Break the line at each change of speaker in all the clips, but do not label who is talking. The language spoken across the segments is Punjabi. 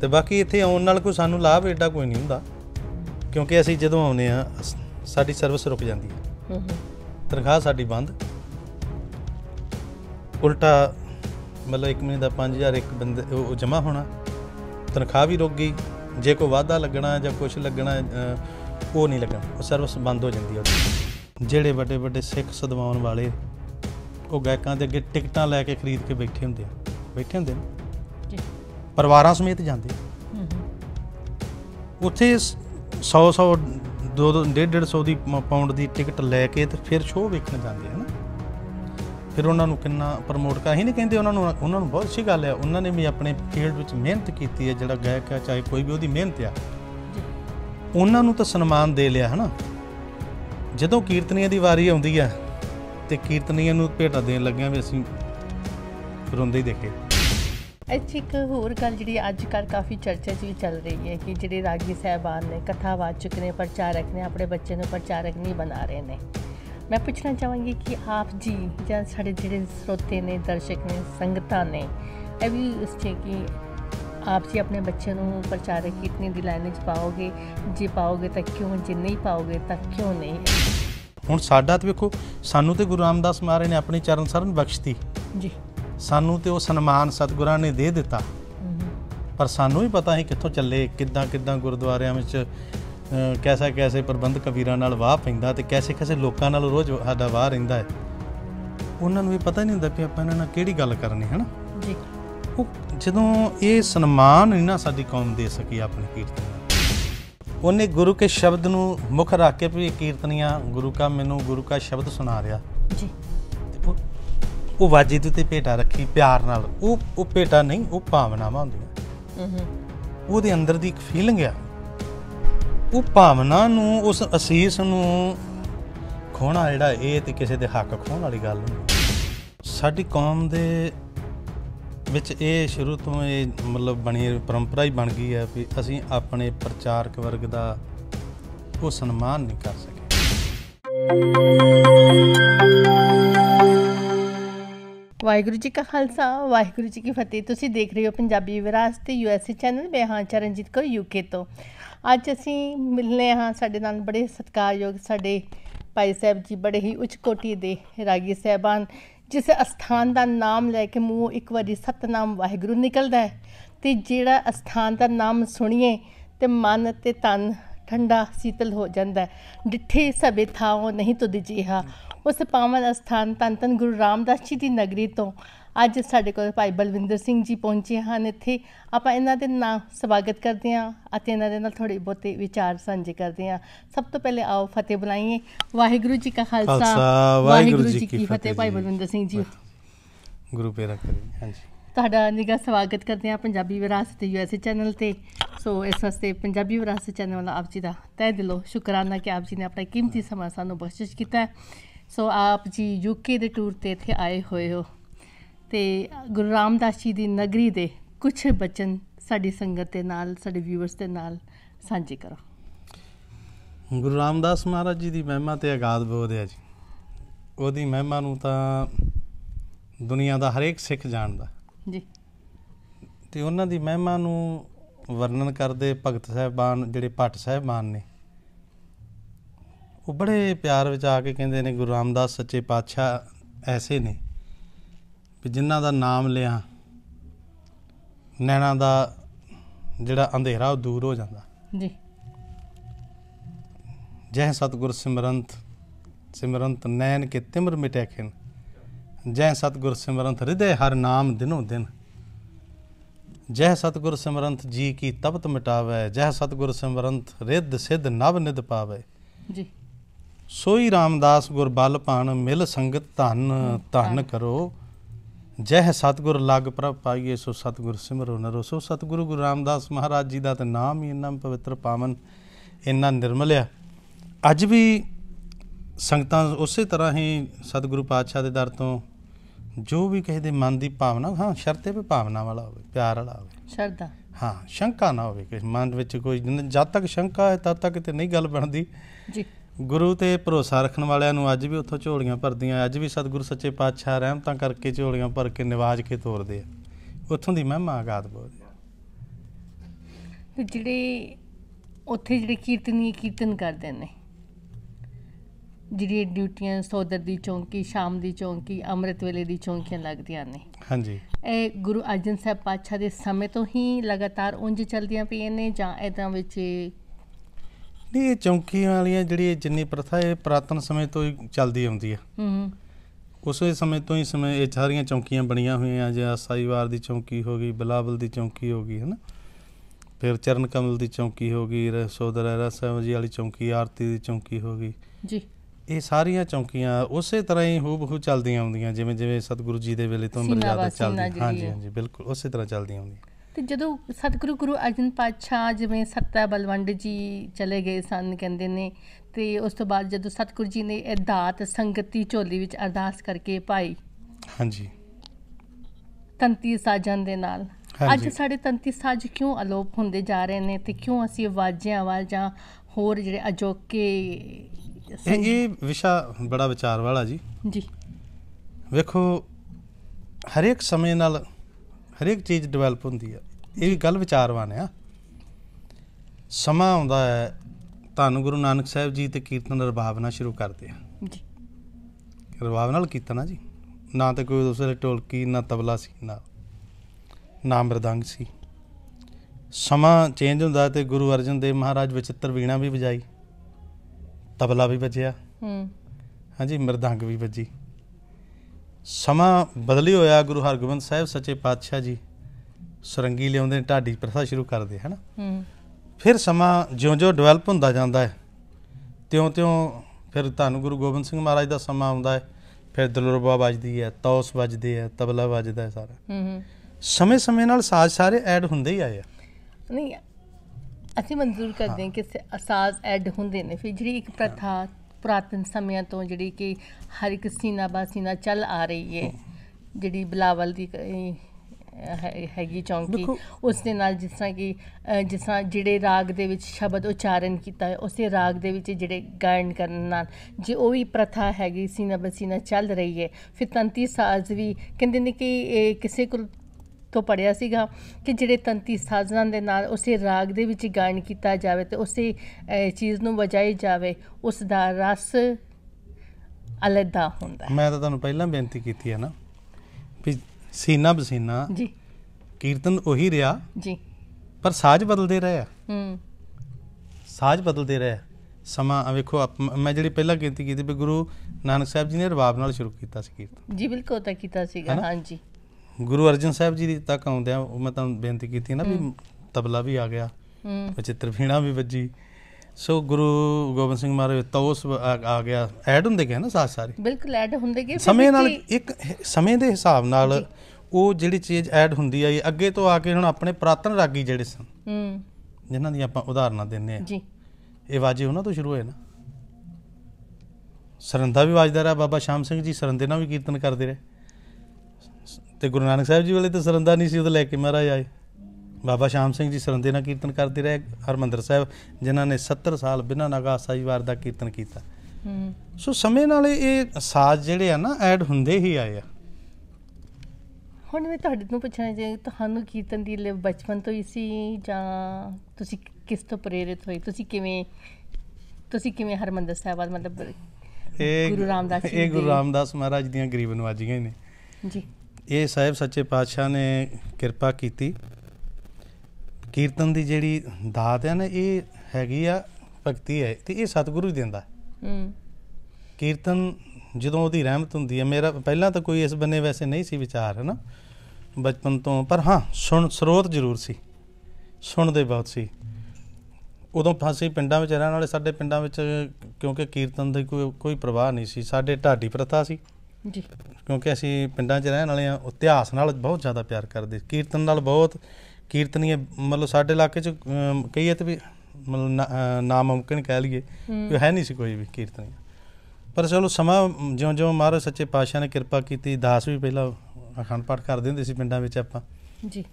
ਤੇ ਬਾਕੀ ਇੱਥੇ ਆਉਣ ਨਾਲ ਕੋਈ ਸਾਨੂੰ ਲਾਭ ਏਡਾ ਕੋਈ ਨਹੀਂ ਹੁੰਦਾ ਕਿਉਂਕਿ ਅਸੀਂ ਜਦੋਂ ਆਉਨੇ ਆ ਸਾਡੀ ਸਰਵਿਸ ਰੁਕ ਜਾਂਦੀ ਹੈ ਤਨਖਾਹ ਸਾਡੀ ਬੰਦ ਉਲਟਾ ਮਤਲਬ 1 ਮਹੀਨੇ ਦਾ 5000 ਇੱਕ ਬੰਦੇ ਉਹ ਜਮਾ ਹੋਣਾ ਤਨਖਾਹ ਵੀ ਰੁਕ ਗਈ ਜੇ ਕੋਈ ਵਾਅਦਾ ਲੱਗਣਾ ਜਾਂ ਕੁਝ ਲੱਗਣਾ ਉਹ ਨਹੀਂ ਲੱਗਣਾ ਉਹ ਸਰਵਿਸ ਬੰਦ ਹੋ ਜਾਂਦੀ ਹੈ ਜਿਹੜੇ ਵੱਡੇ ਵੱਡੇ ਸਿੱਖ ਸਦਵਾਉਣ ਵਾਲੇ ਉਹ ਗਾਇਕਾਂ ਦੇ ਅੱਗੇ ਟਿਕਟਾਂ ਲੈ ਕੇ ਖਰੀਦ ਕੇ ਬੈਠੇ ਹੁੰਦੇ ਆ ਬੈਠੇ ਹੁੰਦੇ ਨੇ ਜੀ ਪਰਿਵਾਰਾਂ ਸਮੇਤ ਜਾਂਦੇ ਹੂੰ ਉੱਥੇ 100 100 2 150 ਦੀ ਪਾਉਂਡ ਦੀ ਟਿਕਟ ਲੈ ਕੇ ਤੇ ਫਿਰ ਸ਼ੋਅ ਵੇਖਣ ਜਾਂਦੇ ਹਨ ਫਿਰ ਉਹਨਾਂ ਨੂੰ ਕਿੰਨਾ ਪ੍ਰਮੋਟ ਕਰ ਹੀ ਨਹੀਂ ਕਹਿੰਦੇ ਉਹਨਾਂ ਨੂੰ ਉਹਨਾਂ ਨੂੰ ਬਹੁਤ ਅੱਛੀ ਗੱਲ ਹੈ ਉਹਨਾਂ ਨੇ ਵੀ ਆਪਣੇ ਫੀਲਡ ਵਿੱਚ ਮਿਹਨਤ ਕੀਤੀ ਹੈ ਜਿਹੜਾ ਗਾਇਕ ਹੈ ਚਾਹੇ ਕੋਈ ਵੀ ਉਹਦੀ ਮਿਹਨਤ ਆ ਉਹਨਾਂ ਨੂੰ ਤਾਂ ਸਨਮਾਨ ਦੇ ਲਿਆ ਹਨਾ ਜਦੋਂ ਕੀਰਤਨੀਆਂ ਦੀ ਵਾਰੀ ਆਉਂਦੀ ਆ ਤੇ ਕੀਰਤਨੀਆਂ ਨੂੰ ਭੇਟਾ ਦੇਣ ਲੱਗਿਆਂ ਵੀ ਅਸੀਂ ਰੋਂਦੇ ਹੀ ਦੇਖੇ
ਇੱਥੇ ਇੱਕ ਹੋਰ ਗੱਲ ਜਿਹੜੀ ਅੱਜ ਕੱਲ ਕਾਫੀ ਚਰਚਾ 'ਚ ਵੀ ਚੱਲ ਰਹੀ ਹੈ ਕਿ ਜਿਹੜੇ ਰਾਗੀ ਸਹਿਬਾਨ ਨੇ ਕਥਾ ਕਥਾਵਾਚਕ ਨੇ ਪ੍ਰਚਾਰਕ ਨੇ ਆਪਣੇ ਬੱਚੇ ਨੂੰ ਪ੍ਰਚਾਰਕ ਨਹੀਂ ਬਣਾ ਰਹੇ ਨੇ ਮੈਂ ਪੁੱਛਣਾ ਚਾਹਾਂਗੀ ਕਿ ਆਪ ਜੀ ਜਾਂ ਸਾਡੇ ਜਿਹੜੇ ਸਰੋਤੇ ਨੇ ਦਰਸ਼ਕ ਨੇ ਸੰਗਤਾਂ ਨੇ ਇਹ ਵੀ ਇਸ ਤੇ ਕਿ ਆਪ ਜੀ ਆਪਣੇ ਬੱਚੇ ਨੂੰ ਪ੍ਰਚਾਰਕ ਕਿਤਨੀ ਦਿਲਾਨੇ ਚ ਪਾਓਗੇ ਜੇ ਪਾਓਗੇ ਤਾਂ ਕਿਉਂ ਜੇ ਨਹੀਂ ਪਾਓਗੇ ਤਾਂ ਕਿਉਂ ਨਹੀਂ
ਹੁਣ ਸਾਡਾ ਤੇ ਵੇਖੋ ਸਾਨੂੰ ਤੇ ਗੁਰੂ ਰਾਮਦਾਸ ਮਹਾਰਾਜ ਨੇ ਆਪਣੀ ਚਰਨ ਸਰਨ ਬਖਸ਼ਤੀ ਜੀ ਸਾਨੂੰ ਤੇ ਉਹ ਸਨਮਾਨ ਸਤਿਗੁਰਾਂ ਨੇ ਦੇ ਦਿੱਤਾ ਪਰ ਸਾਨੂੰ ਹੀ ਪਤਾ ਹੈ ਕਿੱਥੋਂ ਚੱਲੇ ਕਿੱਦਾਂ ਕਿੱਦਾਂ ਗੁਰਦੁਆਰਿਆਂ ਵਿੱਚ ਕੈਸਾ ਕੈਸੇ ਪ੍ਰਬੰਧ ਕਬੀਰਾਂ ਨਾਲ ਵਾਹ ਪੈਂਦਾ ਤੇ ਕੈਸੇ ਕੈਸੇ ਲੋਕਾਂ ਨਾਲ ਰੋਜ਼ ਸਾਡਾ ਵਾਹ ਰਹਿੰਦਾ ਹੈ ਉਹਨਾਂ ਨੂੰ ਵੀ ਪਤਾ ਨਹੀਂ ਹੁੰਦਾ ਕਿ ਆਪਾਂ ਇਹਨਾਂ ਨਾਲ ਕਿਹੜੀ ਗੱਲ ਕਰਨੀ ਹੈ ਨਾ ਜੀ ਉਹ ਜਦੋਂ ਇਹ ਸਨਮਾਨ ਇਹਨਾਂ ਸਾਡੀ ਕੌਮ ਦੇ ਸਕੀ ਆਪਣੇ ਕੀਰਤਨ ਉਹਨੇ ਗੁਰੂ ਕੇ ਸ਼ਬਦ ਨੂੰ ਮੁੱਖ ਰੱਖ ਕੇ ਵੀ ਕੀਰਤਨੀਆਂ ਗੁਰੂ ਕਾ ਮੈਨੂੰ ਗੁਰੂ ਕਾ ਸ਼ਬਦ ਸੁਣਾ ਰਿਹਾ ਜੀ ਉਹ ਵਾਜੀ ਦੇ ਉੱਤੇ ਭੇਟਾ ਰੱਖੀ ਪਿਆਰ ਨਾਲ ਉਹ ਉਹ ਭੇਟਾ ਨਹੀਂ ਉਹ ਭਾਵਨਾਵਾਂ
ਹੁੰਦੀਆਂ ਹੂੰ
ਉਹਦੇ ਅੰਦਰ ਦੀ ਇੱਕ ਫੀਲਿੰਗ ਆ ਉਹ ਭਾਵਨਾ ਨੂੰ ਉਸ ਅਸੀਸ ਨੂੰ ਖੋਣਾ ਜਿਹੜਾ ਇਹ ਤੇ ਕਿਸੇ ਦੇ ਹੱਕ ਖੋਣ ਵਾਲੀ ਗੱਲ ਨਹੀਂ ਸਾਡੀ ਕੌਮ ਦੇ ਵਿੱਚ ਇਹ ਸ਼ੁਰੂ ਤੋਂ ਇਹ ਮਤਲਬ ਬਣੀ ਪਰੰਪਰਾ ਹੀ ਬਣ ਗਈ ਹੈ ਵੀ ਅਸੀਂ ਆਪਣੇ ਪ੍ਰਚਾਰਕ ਵਰਗ ਦਾ ਉਹ ਸਨਮਾਨ ਨਹੀਂ ਕਰ ਸਕੇ
ਵਾਹਿਗੁਰੂ ਜੀ ਕਾ ਖਾਲਸਾ ਵਾਹਿਗੁਰੂ ਜੀ ਕੀ ਫਤਿਹ ਤੁਸੀਂ ਦੇਖ ਰਹੇ ਹੋ ਪੰਜਾਬੀ ਵਿਰਾਸਤ ਯੂਐਸਏ ਚੈਨਲ ਮੈਂ ਹਾਂ ਚਰਨਜੀਤ ਕੋ ਯੂਕੇ ਤੋਂ ਅੱਜ ਅਸੀਂ ਮਿਲਨੇ ਹਾਂ ਸਾਡੇ ਨਾਲ ਬੜੇ ਸਤਿਕਾਰਯੋਗ ਸਾਡੇ ਭਾਈ ਸਾਹਿਬ ਜੀ ਬੜੇ ਹੀ ਉੱਚ ਕੋਟੀ ਦੇ ਰਾਗੀ ਸਹਿਬਾਨ ਜਿਸ ਅਸਥਾਨ ਦਾ ਨਾਮ ਲੈ ਕੇ ਮੂੰਹ ਇੱਕ ਵਾਰੀ ਸਤਨਾਮ ਵਾਹਿਗੁਰੂ ਨਿਕਲਦਾ ਹੈ ਤੇ ਜਿਹੜਾ ਅਸਥਾਨ ਦਾ ਨਾਮ ਸੁਣੀਏ ਤੇ ਮਨ ਤੇ ਤਨ ਠੰਡਾ ਸੀਤਲ ਹੋ ਜਾਂਦਾ ਡਿੱਠੇ ਸਭੇ ਥਾਉ ਨਹੀਂ ਤੁਦ ਜੀਹਾ ਉਸ ਪਾਵਨ ਅਸਥਾਨ ਤਨ ਤਨ ਗੁਰੂ ਰਾਮਦਾਸ ਜੀ ਦੀ ਨਗਰੀ ਤੋਂ ਅੱਜ ਸਾਡੇ ਕੋਲ ਭਾਈ ਬਲਵਿੰਦਰ ਸਿੰਘ ਜੀ ਪਹੁੰਚੇ ਹਨ ਇੱਥੇ ਆਪਾਂ ਇਹਨਾਂ ਦੇ ਨਾਲ ਸਵਾਗਤ ਕਰਦੇ ਹਾਂ ਅਤੇ ਇਹਨਾਂ ਦੇ ਨਾਲ ਥੋੜੀ ਬੋਤੀ ਵਿਚਾਰ ਸਾਂਝੇ ਕਰਦੇ ਹਾਂ ਸਭ ਤੋਂ ਪਹਿਲੇ ਆਓ ਫਤਿਹ ਬੁਲਾਈਏ ਵਾਹਿਗੁਰੂ ਜੀ ਕਾ ਖਾਲਸਾ ਵਾਹਿਗੁਰੂ ਜੀ ਕੀ ਫਤਿਹ ਭਾਈ ਬਲਵਿੰਦਰ ਸਿੰਘ ਜੀ
ਗੁਰੂ ਪੇਰਾ ਕਰੀ ਹਾਂਜੀ
ਤੁਹਾਡਾ ਨਿੱਘਾ ਸਵਾਗਤ ਕਰਦੇ ਹਾਂ ਪੰਜਾਬੀ ਵਿਰਾਸਤ ਯੂਐਸਏ ਚੈਨਲ ਤੇ ਸੋ ਇਸ ਵਾਸਤੇ ਪੰਜਾਬੀ ਵਿਰਾਸਤ ਚੈਨਲ ਵਾਲਾ ਆਪ ਜੀ ਦਾ ਤਹਿ ਦਿਲੋਂ ਸ਼ੁਕਰਾਨਾ ਕਿ ਆਪ ਜੀ ਨੇ ਆਪਣਾ ਕੀਮਤੀ ਸਮਾਂ ਸਾਨੂੰ ਬਖਸ਼ਿਸ਼ ਕੀਤਾ ਸੋ ਆਪ ਜੀ ਯੂਕੇ ਦੇ ਟੂਰ ਤੇ ਇੱਥੇ ਆਏ ਹੋਏ ਹੋ ਤੇ ਗੁਰੂ ਰਾਮਦਾਸ ਜੀ ਦੀ ਨਗਰੀ ਦੇ ਕੁਝ ਬਚਨ ਸਾਡੀ ਸੰਗਤ ਦੇ ਨਾਲ ਸਾਡੇ ਵਿਊਅਰਸ ਦੇ ਨਾਲ ਸਾਂਝੇ ਕਰੋ
ਗੁਰੂ ਰਾਮਦਾਸ ਮਹਾਰਾਜ ਜੀ ਦੀ ਮਹਿਮਾ ਤੇ ਆਗਾਦ ਬੋਧ ਹੈ ਜੀ ਉਹਦੀ ਮਹਿਮਾ ਨੂੰ ਤਾਂ ਦੁਨੀਆ ਦਾ ਹਰੇਕ ਸਿੱਖ ਜਾਣਦਾ ਜੀ ਤੇ ਉਹਨਾਂ ਦੀ ਮਹਿਮਾ ਨੂੰ ਵਰਣਨ ਕਰਦੇ ਭਗਤ ਸਾਹਿਬਾਨ ਜਿਹੜੇ ਪਟ ਸਾਹਿਬਾਨ ਨੇ ਉਹ ਬੜੇ ਪਿਆਰ ਵਿੱਚ ਆ ਕੇ ਕਹਿੰਦੇ ਨੇ ਗੁਰੂ ਰਾਮਦਾਸ ਸੱਚੇ ਪਾਤਸ਼ਾਹ ਐਸੇ ਨੇ ਵੀ ਜਿਨ੍ਹਾਂ ਦਾ ਨਾਮ ਲਿਆ ਨੈਣਾ ਦਾ ਜਿਹੜਾ ਅੰਧੇਰਾ ਉਹ ਦੂਰ ਹੋ ਜਾਂਦਾ ਜੀ ਜੈ ਸਤਗੁਰ ਸਿਮਰੰਤ ਸਿਮਰੰਤ ਨੈਣ ਕੇ ਤਿਮਰ ਮਿਟੇ ਖਿਨ ਜੈ ਸਤਗੁਰ ਸਿਮਰੰਤ ਹਿਰਦੇ ਹਰ ਨਾਮ ਦਿਨੋ ਦਿਨ ਜੈ ਸਤਗੁਰ ਸਿਮਰੰਤ ਜੀ ਕੀ ਤਪਤ ਮਿਟਾਵੇ ਜੈ ਸਤਗੁਰ ਸਿਮਰੰਤ ਰਿੱਧ ਸਿੱਧ ਨਵ ਨਿਦ ਪਾਵੇ ਜੀ ਸੋਈ ਰਾਮਦਾਸ ਗੁਰਬਲ ਪਾਣ ਮਿਲ ਸੰਗਤ ਧਨ ਧਨ ਕਰੋ ਜਹ ਸਤਗੁਰ ਲਗ ਪ੍ਰਭ ਪਾਈਏ ਸੋ ਸਤਗੁਰ ਸਿਮਰੋ ਨਰੋ ਸੋ ਸਤਗੁਰੂ ਗੁਰੂ ਰਾਮਦਾਸ ਮਹਾਰਾਜ ਜੀ ਦਾ ਤੇ ਨਾਮ ਹੀ ਇੰਨਾ ਪਵਿੱਤਰ ਪਾਵਨ ਇੰਨਾ ਨਿਰਮਲ ਆ ਅੱਜ ਵੀ ਸੰਗਤਾਂ ਉਸੇ ਤਰ੍ਹਾਂ ਹੀ ਸਤਗੁਰੂ ਪਾਤਸ਼ਾਹ ਦੇ ਦਰ ਤੋਂ ਜੋ ਵੀ ਕਿਸੇ ਦੇ ਮਨ ਦੀ ਭਾਵਨਾ ਹਾਂ ਸ਼ਰਤੇ ਵੀ ਭਾਵਨਾ ਵਾਲਾ ਹੋਵੇ ਪਿਆਰ ਵਾਲਾ ਹੋਵੇ ਸ਼ਰਧਾ ਹਾਂ ਸ਼ੰਕਾ ਨਾ ਹੋਵੇ ਕਿ ਮਨ ਵਿੱਚ ਕੋਈ ਜਦ ਤੱਕ ਸ਼ੰਕਾ ਹੈ ਤਦ ਤੱਕ ਤੇ ਨਹੀਂ ਗੱਲ ਬਣਦੀ ਜੀ ਗੁਰੂ ਤੇ ਭਰੋਸਾ ਰੱਖਣ ਵਾਲਿਆਂ ਨੂੰ ਅੱਜ ਵੀ ਉੱਥੋਂ ਝੋਲੀਆਂ ਭਰਦੀਆਂ ਅੱਜ ਵੀ ਸਤਿਗੁਰੂ ਸੱਚੇ ਪਾਤਸ਼ਾਹ ਰਹਿਮਤਾਂ ਕਰਕੇ ਝੋਲੀਆਂ ਭਰ ਕੇ ਨਿਵਾਜ ਕੇ ਤੋਰਦੇ ਆ ਉੱਥੋਂ ਦੀ ਮਹਿਮਾ ਆਗਾਦ ਬੋਲਦੇ
ਆ ਜਿਹੜੇ ਉੱਥੇ ਜਿਹੜੇ ਕੀਰਤਨੀ ਕੀਰਤਨ ਕਰਦੇ ਨੇ ਜਿਹੜੀਆਂ ਡਿਊਟੀਆਂ ਸੋਦਰ ਦੀ ਚੌਂਕੀ ਸ਼ਾਮ ਦੀ ਚੌਂਕੀ ਅੰਮ੍ਰਿਤ ਵੇਲੇ ਦੀ ਚੌਂਕੀਆਂ ਲੱਗਦੀਆਂ ਨੇ ਹਾਂਜੀ ਇਹ ਗੁਰੂ ਅਰਜਨ ਸਾਹਿਬ ਪਾਤਸ਼ਾਹ ਦੇ ਸਮੇਂ ਤੋਂ ਹੀ ਲਗਾਤਾਰ ਉਂਝ ਚੱਲਦੀਆਂ ਪਈਆਂ ਨੇ ਜਾਂ ਇਦਾਂ ਵਿੱਚ
ਨਹੀਂ ਇਹ ਚੌਂਕੀਆਂ ਵਾਲੀਆਂ ਜਿਹੜੀ ਇਹ ਜਿੰਨੀ ਪ੍ਰਥਾ ਇਹ ਪ੍ਰਾਤਨ ਸਮੇਂ ਤੋਂ ਹੀ ਚੱਲਦੀ ਆਉਂਦੀ ਆ ਹੂੰ ਹੂੰ ਉਸੇ ਸਮੇਂ ਤੋਂ ਹੀ ਸਮੇਂ ਇਹ ਸਾਰੀਆਂ ਚੌਂਕੀਆਂ ਬਣੀਆਂ ਹੋਈਆਂ ਜਿਵੇਂ ਸਾਈਵਾਰ ਦੀ ਚੌਂਕੀ ਹੋ ਗਈ ਬਲਾਵਲ ਦੀ ਚੌਂਕੀ ਹੋ ਗਈ ਹਨਾ ਫਿਰ ਚਰਨ ਕਮਲ ਦੀ ਚੌਂਕੀ ਹੋ ਗਈ ਰਸੋਦਰ ਰਸਾ ਜੀ ਵਾਲੀ ਚੌਂਕੀ ਆਰਤੀ ਦੀ ਚੌਂਕੀ ਹੋ ਗਈ ਜੀ ਇਹ ਸਾਰੀਆਂ ਚੌਂਕੀਆਂ ਉਸੇ ਤਰ੍ਹਾਂ ਹੀ ਹੂ ਚੱਲਦੀਆਂ ਆਉਂਦੀਆਂ ਜਿਵੇਂ ਜਿਵੇਂ ਸਤਿਗੁਰੂ ਜੀ ਦੇ ਵੇਲੇ ਤੋਂ ਮਰਿਆਦਾ ਚੱਲਦੀ ਹਾਂਜੀ ਹਾਂਜੀ ਬਿਲਕੁਲ ਉਸੇ ਤਰ੍ਹਾਂ ਚੱਲਦੀਆਂ ਆਉਂਦੀਆਂ
ਤੇ ਜਦੋਂ ਸਤਿਗੁਰੂ ਗੁਰੂ ਅਰਜਨ ਪਾਤਸ਼ਾਹ ਜਿਵੇਂ ਸੱਤਾ ਬਲਵੰਡ ਜੀ ਚਲੇ ਗਏ ਸਨ ਕਹਿੰਦੇ ਨੇ ਤੇ ਉਸ ਤੋਂ ਬਾਅਦ ਜਦੋਂ ਸਤਿਗੁਰ ਜੀ ਨੇ ਇਹ ਦਾਤ ਸੰਗਤੀ ਝੋਲੀ ਵਿੱਚ ਅਰਦਾਸ ਕਰਕੇ ਪਾਈ ਹਾਂਜੀ ਤੰਤੀ ਸਾਜਨ ਦੇ ਨਾਲ ਅੱਜ ਸਾਡੇ ਤੰਤੀ ਸਾਜ ਕਿਉਂ ਅਲੋਪ ਹੁੰਦੇ ਜਾ ਰਹੇ ਨੇ ਤੇ ਕਿਉਂ ਅਸੀਂ ਆਵਾਜ਼ਾਂ ਵਾਲ ਜਾਂ ਹੋਰ ਜਿਹੜੇ ਅਜੋਕੇ ਇਹ
ਵਿਸ਼ਾ ਬੜਾ ਵਿਚਾਰ ਵਾਲਾ ਜੀ ਜੀ ਵੇਖੋ ਹਰੇਕ ਸਮੇਂ ਨਾਲ ਹਰੇਕ ਚੀਜ਼ ਡਿਵੈਲਪ ਹੁੰਦੀ ਆ ਇਹ ਵੀ ਗੱਲ ਵਿਚਾਰਵਾਨ ਆ ਸਮਾਂ ਆਉਂਦਾ ਹੈ ਧੰਨ ਗੁਰੂ ਨਾਨਕ ਸਾਹਿਬ ਜੀ ਤੇ ਕੀਰਤਨ ਰਬਾਵਨਾ ਸ਼ੁਰੂ ਕਰਦੇ ਆ ਜੀ ਰਬਾਬ ਨਾਲ ਕੀਤਾ ਨਾ ਜੀ ਨਾ ਤੇ ਕੋਈ ਦੂਸਰੇ ਟੋਲਕੀ ਨਾ ਤਬਲਾ ਸੀ ਨਾ ਨਾ ਮਰਦੰਗ ਸੀ ਸਮਾਂ ਚੇਂਜ ਹੁੰਦਾ ਤੇ ਗੁਰੂ ਅਰਜਨ ਦੇਵ ਮਹਾਰਾਜ ਵਿਚਿੱਤਰ ਵੀਣਾ ਵੀ ਵਜਾਈ ਤਬਲਾ ਵੀ ਵਜਿਆ ਹਾਂਜੀ ਮਰਦੰਗ ਵੀ ਵਜੀ ਸਮਾਂ ਬਦਲੀ ਹੋਇਆ ਗੁਰੂ ਹਰਗੋਬਿੰਦ ਸਾਹਿਬ ਸੱਚੇ ਪਾਤਸ਼ਾਹ ਜੀ ਸਰੰਗੀ ਲਿਆਉਂਦੇ ਨੇ ਢਾਡੀ ਪ੍ਰਥਾ ਸ਼ੁਰੂ ਕਰਦੇ ਹਨ ਹੂੰ ਫਿਰ ਸਮਾਂ ਜਿਉਂ-ਜਿਉਂ ਡਿਵੈਲਪ ਹੁੰਦਾ ਜਾਂਦਾ ਹੈ ਤਿਉਂ-ਤਿਉਂ ਫਿਰ ਤੁਹਾਨੂੰ ਗੁਰੂ ਗੋਬਿੰਦ ਸਿੰਘ ਮਹਾਰਾਜ ਦਾ ਸਮਾਂ ਆਉਂਦਾ ਹੈ ਫਿਰ ਦਲਰਬਾ ਵੱਜਦੀ ਹੈ ਤੌਸ ਵੱਜਦੇ ਹੈ ਤਬਲਾ ਵੱਜਦਾ ਹੈ ਸਾਰਾ ਹੂੰ ਹੂੰ ਸਮੇਂ-ਸਮੇਂ ਨਾਲ ਸਾਜ਼ ਸਾਰੇ ਐਡ ਹੁੰਦੇ ਹੀ ਆਏ ਆ
ਨਹੀਂ ਅਸੀਂ ਮਨਜ਼ੂਰ ਕਰਦੇ ਹਾਂ ਕਿ ਸਾਜ਼ ਐਡ ਹੁੰਦੇ ਨੇ ਫਿਰ ਜਿਹੜੀ ਇੱਕ ਪ੍ਰਥਾ ਪ੍ਰਾਤਨ ਸਮਿਆਂ ਤੋਂ ਜਿਹੜੀ ਕਿ ਹਰ ਇੱਕ ਸੀਨਾ ਬਾਸੀਨਾ ਚੱਲ ਆ ਰਹੀ ਹੈ ਜਿਹੜੀ ਬਲਾਵਲ ਦੀ ਹੈਗੀ ਚੌਂਕੀ ਉਸ ਦੇ ਨਾਲ ਜਿਸ ਤਰ੍ਹਾਂ ਕਿ ਜਿਸ ਤਰ੍ਹਾਂ ਜਿਹੜੇ ਰਾਗ ਦੇ ਵਿੱਚ ਸ਼ਬਦ ਉਚਾਰਨ ਕੀਤਾ ਹੈ ਉਸੇ ਰਾਗ ਦੇ ਵਿੱਚ ਜਿਹੜੇ ਗਾਇਨ ਕਰਨ ਨਾਲ ਜੇ ਉਹ ਵੀ ਪ੍ਰਥਾ ਹੈਗੀ ਸੀਨਾ ਬਸੀਨਾ ਚੱਲ ਰਹੀ ਹੈ ਫਿਰ ਤੰਤੀ ਸਾਜ਼ ਵੀ ਕਹਿੰਦੇ ਨੇ ਕਿ ਕਿਸੇ ਕੋਲ ਤੋਂ ਪੜਿਆ ਸੀਗਾ ਕਿ ਜਿਹੜੇ ਤੰਤੀ ਸਾਜ਼ਾਂ ਦੇ ਨਾਲ ਉਸੇ ਰਾਗ ਦੇ ਵਿੱਚ ਗਾਇਨ ਕੀਤਾ ਜਾਵੇ ਤੇ ਉਸੇ ਚੀਜ਼ ਨੂੰ ਵਜਾਈ ਜਾਵੇ ਉਸ ਦਾ ਰਸ ਅਲੱਦਾ ਹੁੰਦਾ
ਹੈ ਮੈਂ ਤਾਂ ਤੁਹਾਨੂੰ ਪਹਿਲਾਂ ਬੇਨਤੀ ਕੀਤੀ ਹੈ ਨਾ ਵੀ ਸੀਨਾ ਬਸੀਨਾ ਜੀ ਕੀਰਤਨ ਉਹੀ ਰਿਹਾ ਜੀ ਪਰ ਸਾਜ਼ ਬਦਲਦੇ ਰਹੇ ਆ ਹੂੰ ਸਾਜ਼ ਬਦਲਦੇ ਰਹੇ ਸਮਾਂ ਵੇਖੋ ਮੈਂ ਜਿਹੜੀ ਪਹਿਲਾਂ ਗਿਣਤੀ ਕੀਤੀ ਵੀ ਗੁਰੂ ਨਾਨਕ ਸਾਹਿਬ ਜੀ ਨੇ ਰਵਾਬ ਨਾਲ ਸ਼ੁਰੂ ਕੀਤਾ ਸੀ ਕੀਰਤਨ
ਜੀ ਬਿਲਕੁਲ ਤਾਂ ਕੀਤਾ ਸੀਗਾ ਹਾਂਜੀ
ਗੁਰੂ ਅਰਜਨ ਸਾਹਿਬ ਜੀ ਤੱਕ ਆਉਂਦੇ ਆ ਮੈਂ ਤਾਂ ਬੇਨਤੀ ਕੀਤੀ ਨਾ ਵੀ ਤਬਲਾ ਵੀ ਆ ਗਿਆ ਚਿੱਤਰ ਫੀਣਾ ਵੀ ਵੱਜੀ ਸੋ ਗੁਰੂ ਗੋਬਿੰਦ ਸਿੰਘ ਮਹਾਰਾਜ ਤੌਸ ਆ ਗਿਆ ਐਡ ਹੁੰਦੇ ਗਏ ਨਾ ਸਾਥ ਸਾਰੇ
ਬਿਲਕੁਲ ਐਡ ਹੁੰਦੇ ਗਏ ਸਮੇਂ ਨਾਲ ਇੱਕ
ਸਮੇਂ ਦੇ ਹਿਸਾਬ ਨਾਲ ਉਹ ਜਿਹੜੀ ਚੀਜ਼ ਐਡ ਹੁੰਦੀ ਆਈ ਅੱਗੇ ਤੋਂ ਆ ਕੇ ਹੁਣ ਆਪਣੇ ਪ੍ਰਾਤਨ ਰਾਗੀ ਜਿਹੜੇ ਸਨ ਹੂੰ ਜਿਨ੍ਹਾਂ ਦੀ ਆਪਾਂ ਉਦਾਹਰਨਾਂ ਦਿੰਨੇ ਆ ਜੀ ਇਹ ਵਾਜੇ ਉਹਨਾਂ ਤੋਂ ਸ਼ੁਰੂ ਹੋਏ ਨਾ ਸਰੰਦਾ ਵੀ ਵਾਜਦਾ ਰਿਹਾ ਬਾਬਾ ਸ਼ਾਮ ਸਿੰਘ ਜੀ ਸਰੰਦੇ ਨਾਲ ਵੀ ਕੀਰਤਨ ਕਰਦੇ ਰਹੇ ਤੇ ਗੁਰੂ ਨਾਨਕ ਸਾਹਿਬ ਜੀ ਵੇਲੇ ਤਾਂ ਸਰੰਦਾ ਨਹੀਂ ਸੀ ਉਹ ਲੈ ਕੇ ਮਹਾਰਾਜ ਆਏ ਬਾਬਾ ਸ਼ਾਮ ਸਿੰਘ ਜੀ ਸਰੰਦੇ ਨਾਲ ਕੀਰਤਨ ਕਰਦੇ ਰਹੇ ਹਰਮੰਦਰ ਸਾਹਿਬ ਜਿਨ੍ਹਾਂ ਨੇ 70 ਸਾਲ ਬਿਨਾਂ ਨਗਾ ਵਾਰ ਦਾ ਕੀਰਤਨ ਕੀਤਾ ਸੋ ਸਮੇਂ ਨਾਲ ਇਹ ਸਾਜ਼ ਜਿਹੜੇ ਆ ਨਾ ਐਡ ਹੁੰਦੇ ਹੀ ਆਏ ਆ
ਹੁਣ ਮੈਂ ਤੁਹਾਡੇ ਤੋਂ ਪੁੱਛਣਾ ਜੇ ਤੁਹਾਨੂੰ ਕੀਰਤਨ ਦੀ ਬਚਪਨ ਤੋਂ ਹੀ ਸੀ ਜਾਂ ਤੁਸੀਂ ਕਿਸ ਤੋਂ ਪ੍ਰੇਰਿਤ ਹੋਏ ਤੁਸੀਂ ਕਿਵੇਂ ਤੁਸੀਂ ਕਿਵੇਂ ਹਰਮੰਦਰ ਸਾਹਿਬ ਮਤਲਬ
ਇਹ ਗੁਰੂ ਰਾਮਦਾਸ ਜੀ ਇਹ ਗੁਰੂ ਰਾਮਦਾਸ ਮਹਾਰਾਜ ਦੀਆਂ ਗਰੀਬ ਨਵਾਜ਼ੀਆਂ ਨੇ ਜੀ ਇਹ ਸਾਹਿਬ ਸੱਚੇ ਪਾਤਸ਼ਾਹ ਨੇ ਕਿਰਪਾ ਕੀਤੀ ਕੀਰਤਨ ਦੀ ਜਿਹੜੀ ਦਾਤ ਹੈ ਨਾ ਇਹ ਹੈਗੀ ਆ ਭਗਤੀ ਹੈ ਤੇ ਇਹ ਸਤਿਗੁਰੂ ਹੀ ਦਿੰਦਾ ਹੂੰ ਕੀਰਤਨ ਜਦੋਂ ਉਹਦੀ ਰਹਿਮਤ ਹੁੰਦੀ ਹੈ ਮੇਰਾ ਪਹਿਲਾਂ ਤਾਂ ਕੋਈ ਇਸ ਬੰਨੇ ਵੈਸੇ ਨਹੀਂ ਸੀ ਵਿਚਾਰ ਹੈ ਨਾ ਬਚਪਨ ਤੋਂ ਪਰ ਹਾਂ ਸੁਣ ਸਰੋਤ ਜ਼ਰੂਰ ਸੀ ਸੁਣਦੇ ਬਹੁਤ ਸੀ ਉਦੋਂ ਫਾਸੇ ਪਿੰਡਾਂ ਵਿੱਚ ਰਹਿਣ ਵਾਲੇ ਸਾਡੇ ਪਿੰਡਾਂ ਵਿੱਚ ਕਿਉਂਕਿ ਕੀਰਤਨ ਦੀ ਕੋਈ ਕੋਈ ਪ੍ਰਵਾਹ ਨਹੀਂ ਸੀ ਸਾਡੇ ਢਾਡੀ ਪ੍ਰਥਾ ਸੀ ਜੀ ਕਿਉਂਕਿ ਅਸੀਂ ਪਿੰਡਾਂ 'ਚ ਰਹਿਣ ਵਾਲੇ ਆ ਇਤਿਹਾਸ ਨਾਲ ਬਹੁਤ ਜ਼ਿਆਦਾ ਪਿਆਰ ਕਰਦੇ ਕੀਰਤਨ ਨਾਲ ਬਹੁਤ ਕੀਰਤਨੀਏ ਮਤਲਬ ਸਾਡੇ ਇਲਾਕੇ 'ਚ ਕਈ ਤੇ ਵੀ ਮਤਲਬ ਨਾ ਮੁਮਕਨ ਕਹਿ ਲਈਏ ਕਿ ਹੈ ਨਹੀਂ ਸੀ ਕੋਈ ਵੀ ਕੀਰਤਨੀ ਪਰ ਚਲੋ ਸਮਾਂ ਜਿਉਂ-ਜਿਉਂ ਮਹਾਰਾਜ ਸੱਚੇ ਪਾਤਸ਼ਾਹ ਨੇ ਕਿਰਪਾ ਕੀਤੀ ਦਾਸ ਵੀ ਪਹਿਲਾਂ ਅਖੰਡ ਪਾਠ ਕਰਦੇ ਹੁੰਦੇ ਸੀ ਪਿੰਡਾਂ ਵਿੱਚ ਆਪਾਂ ਜੀ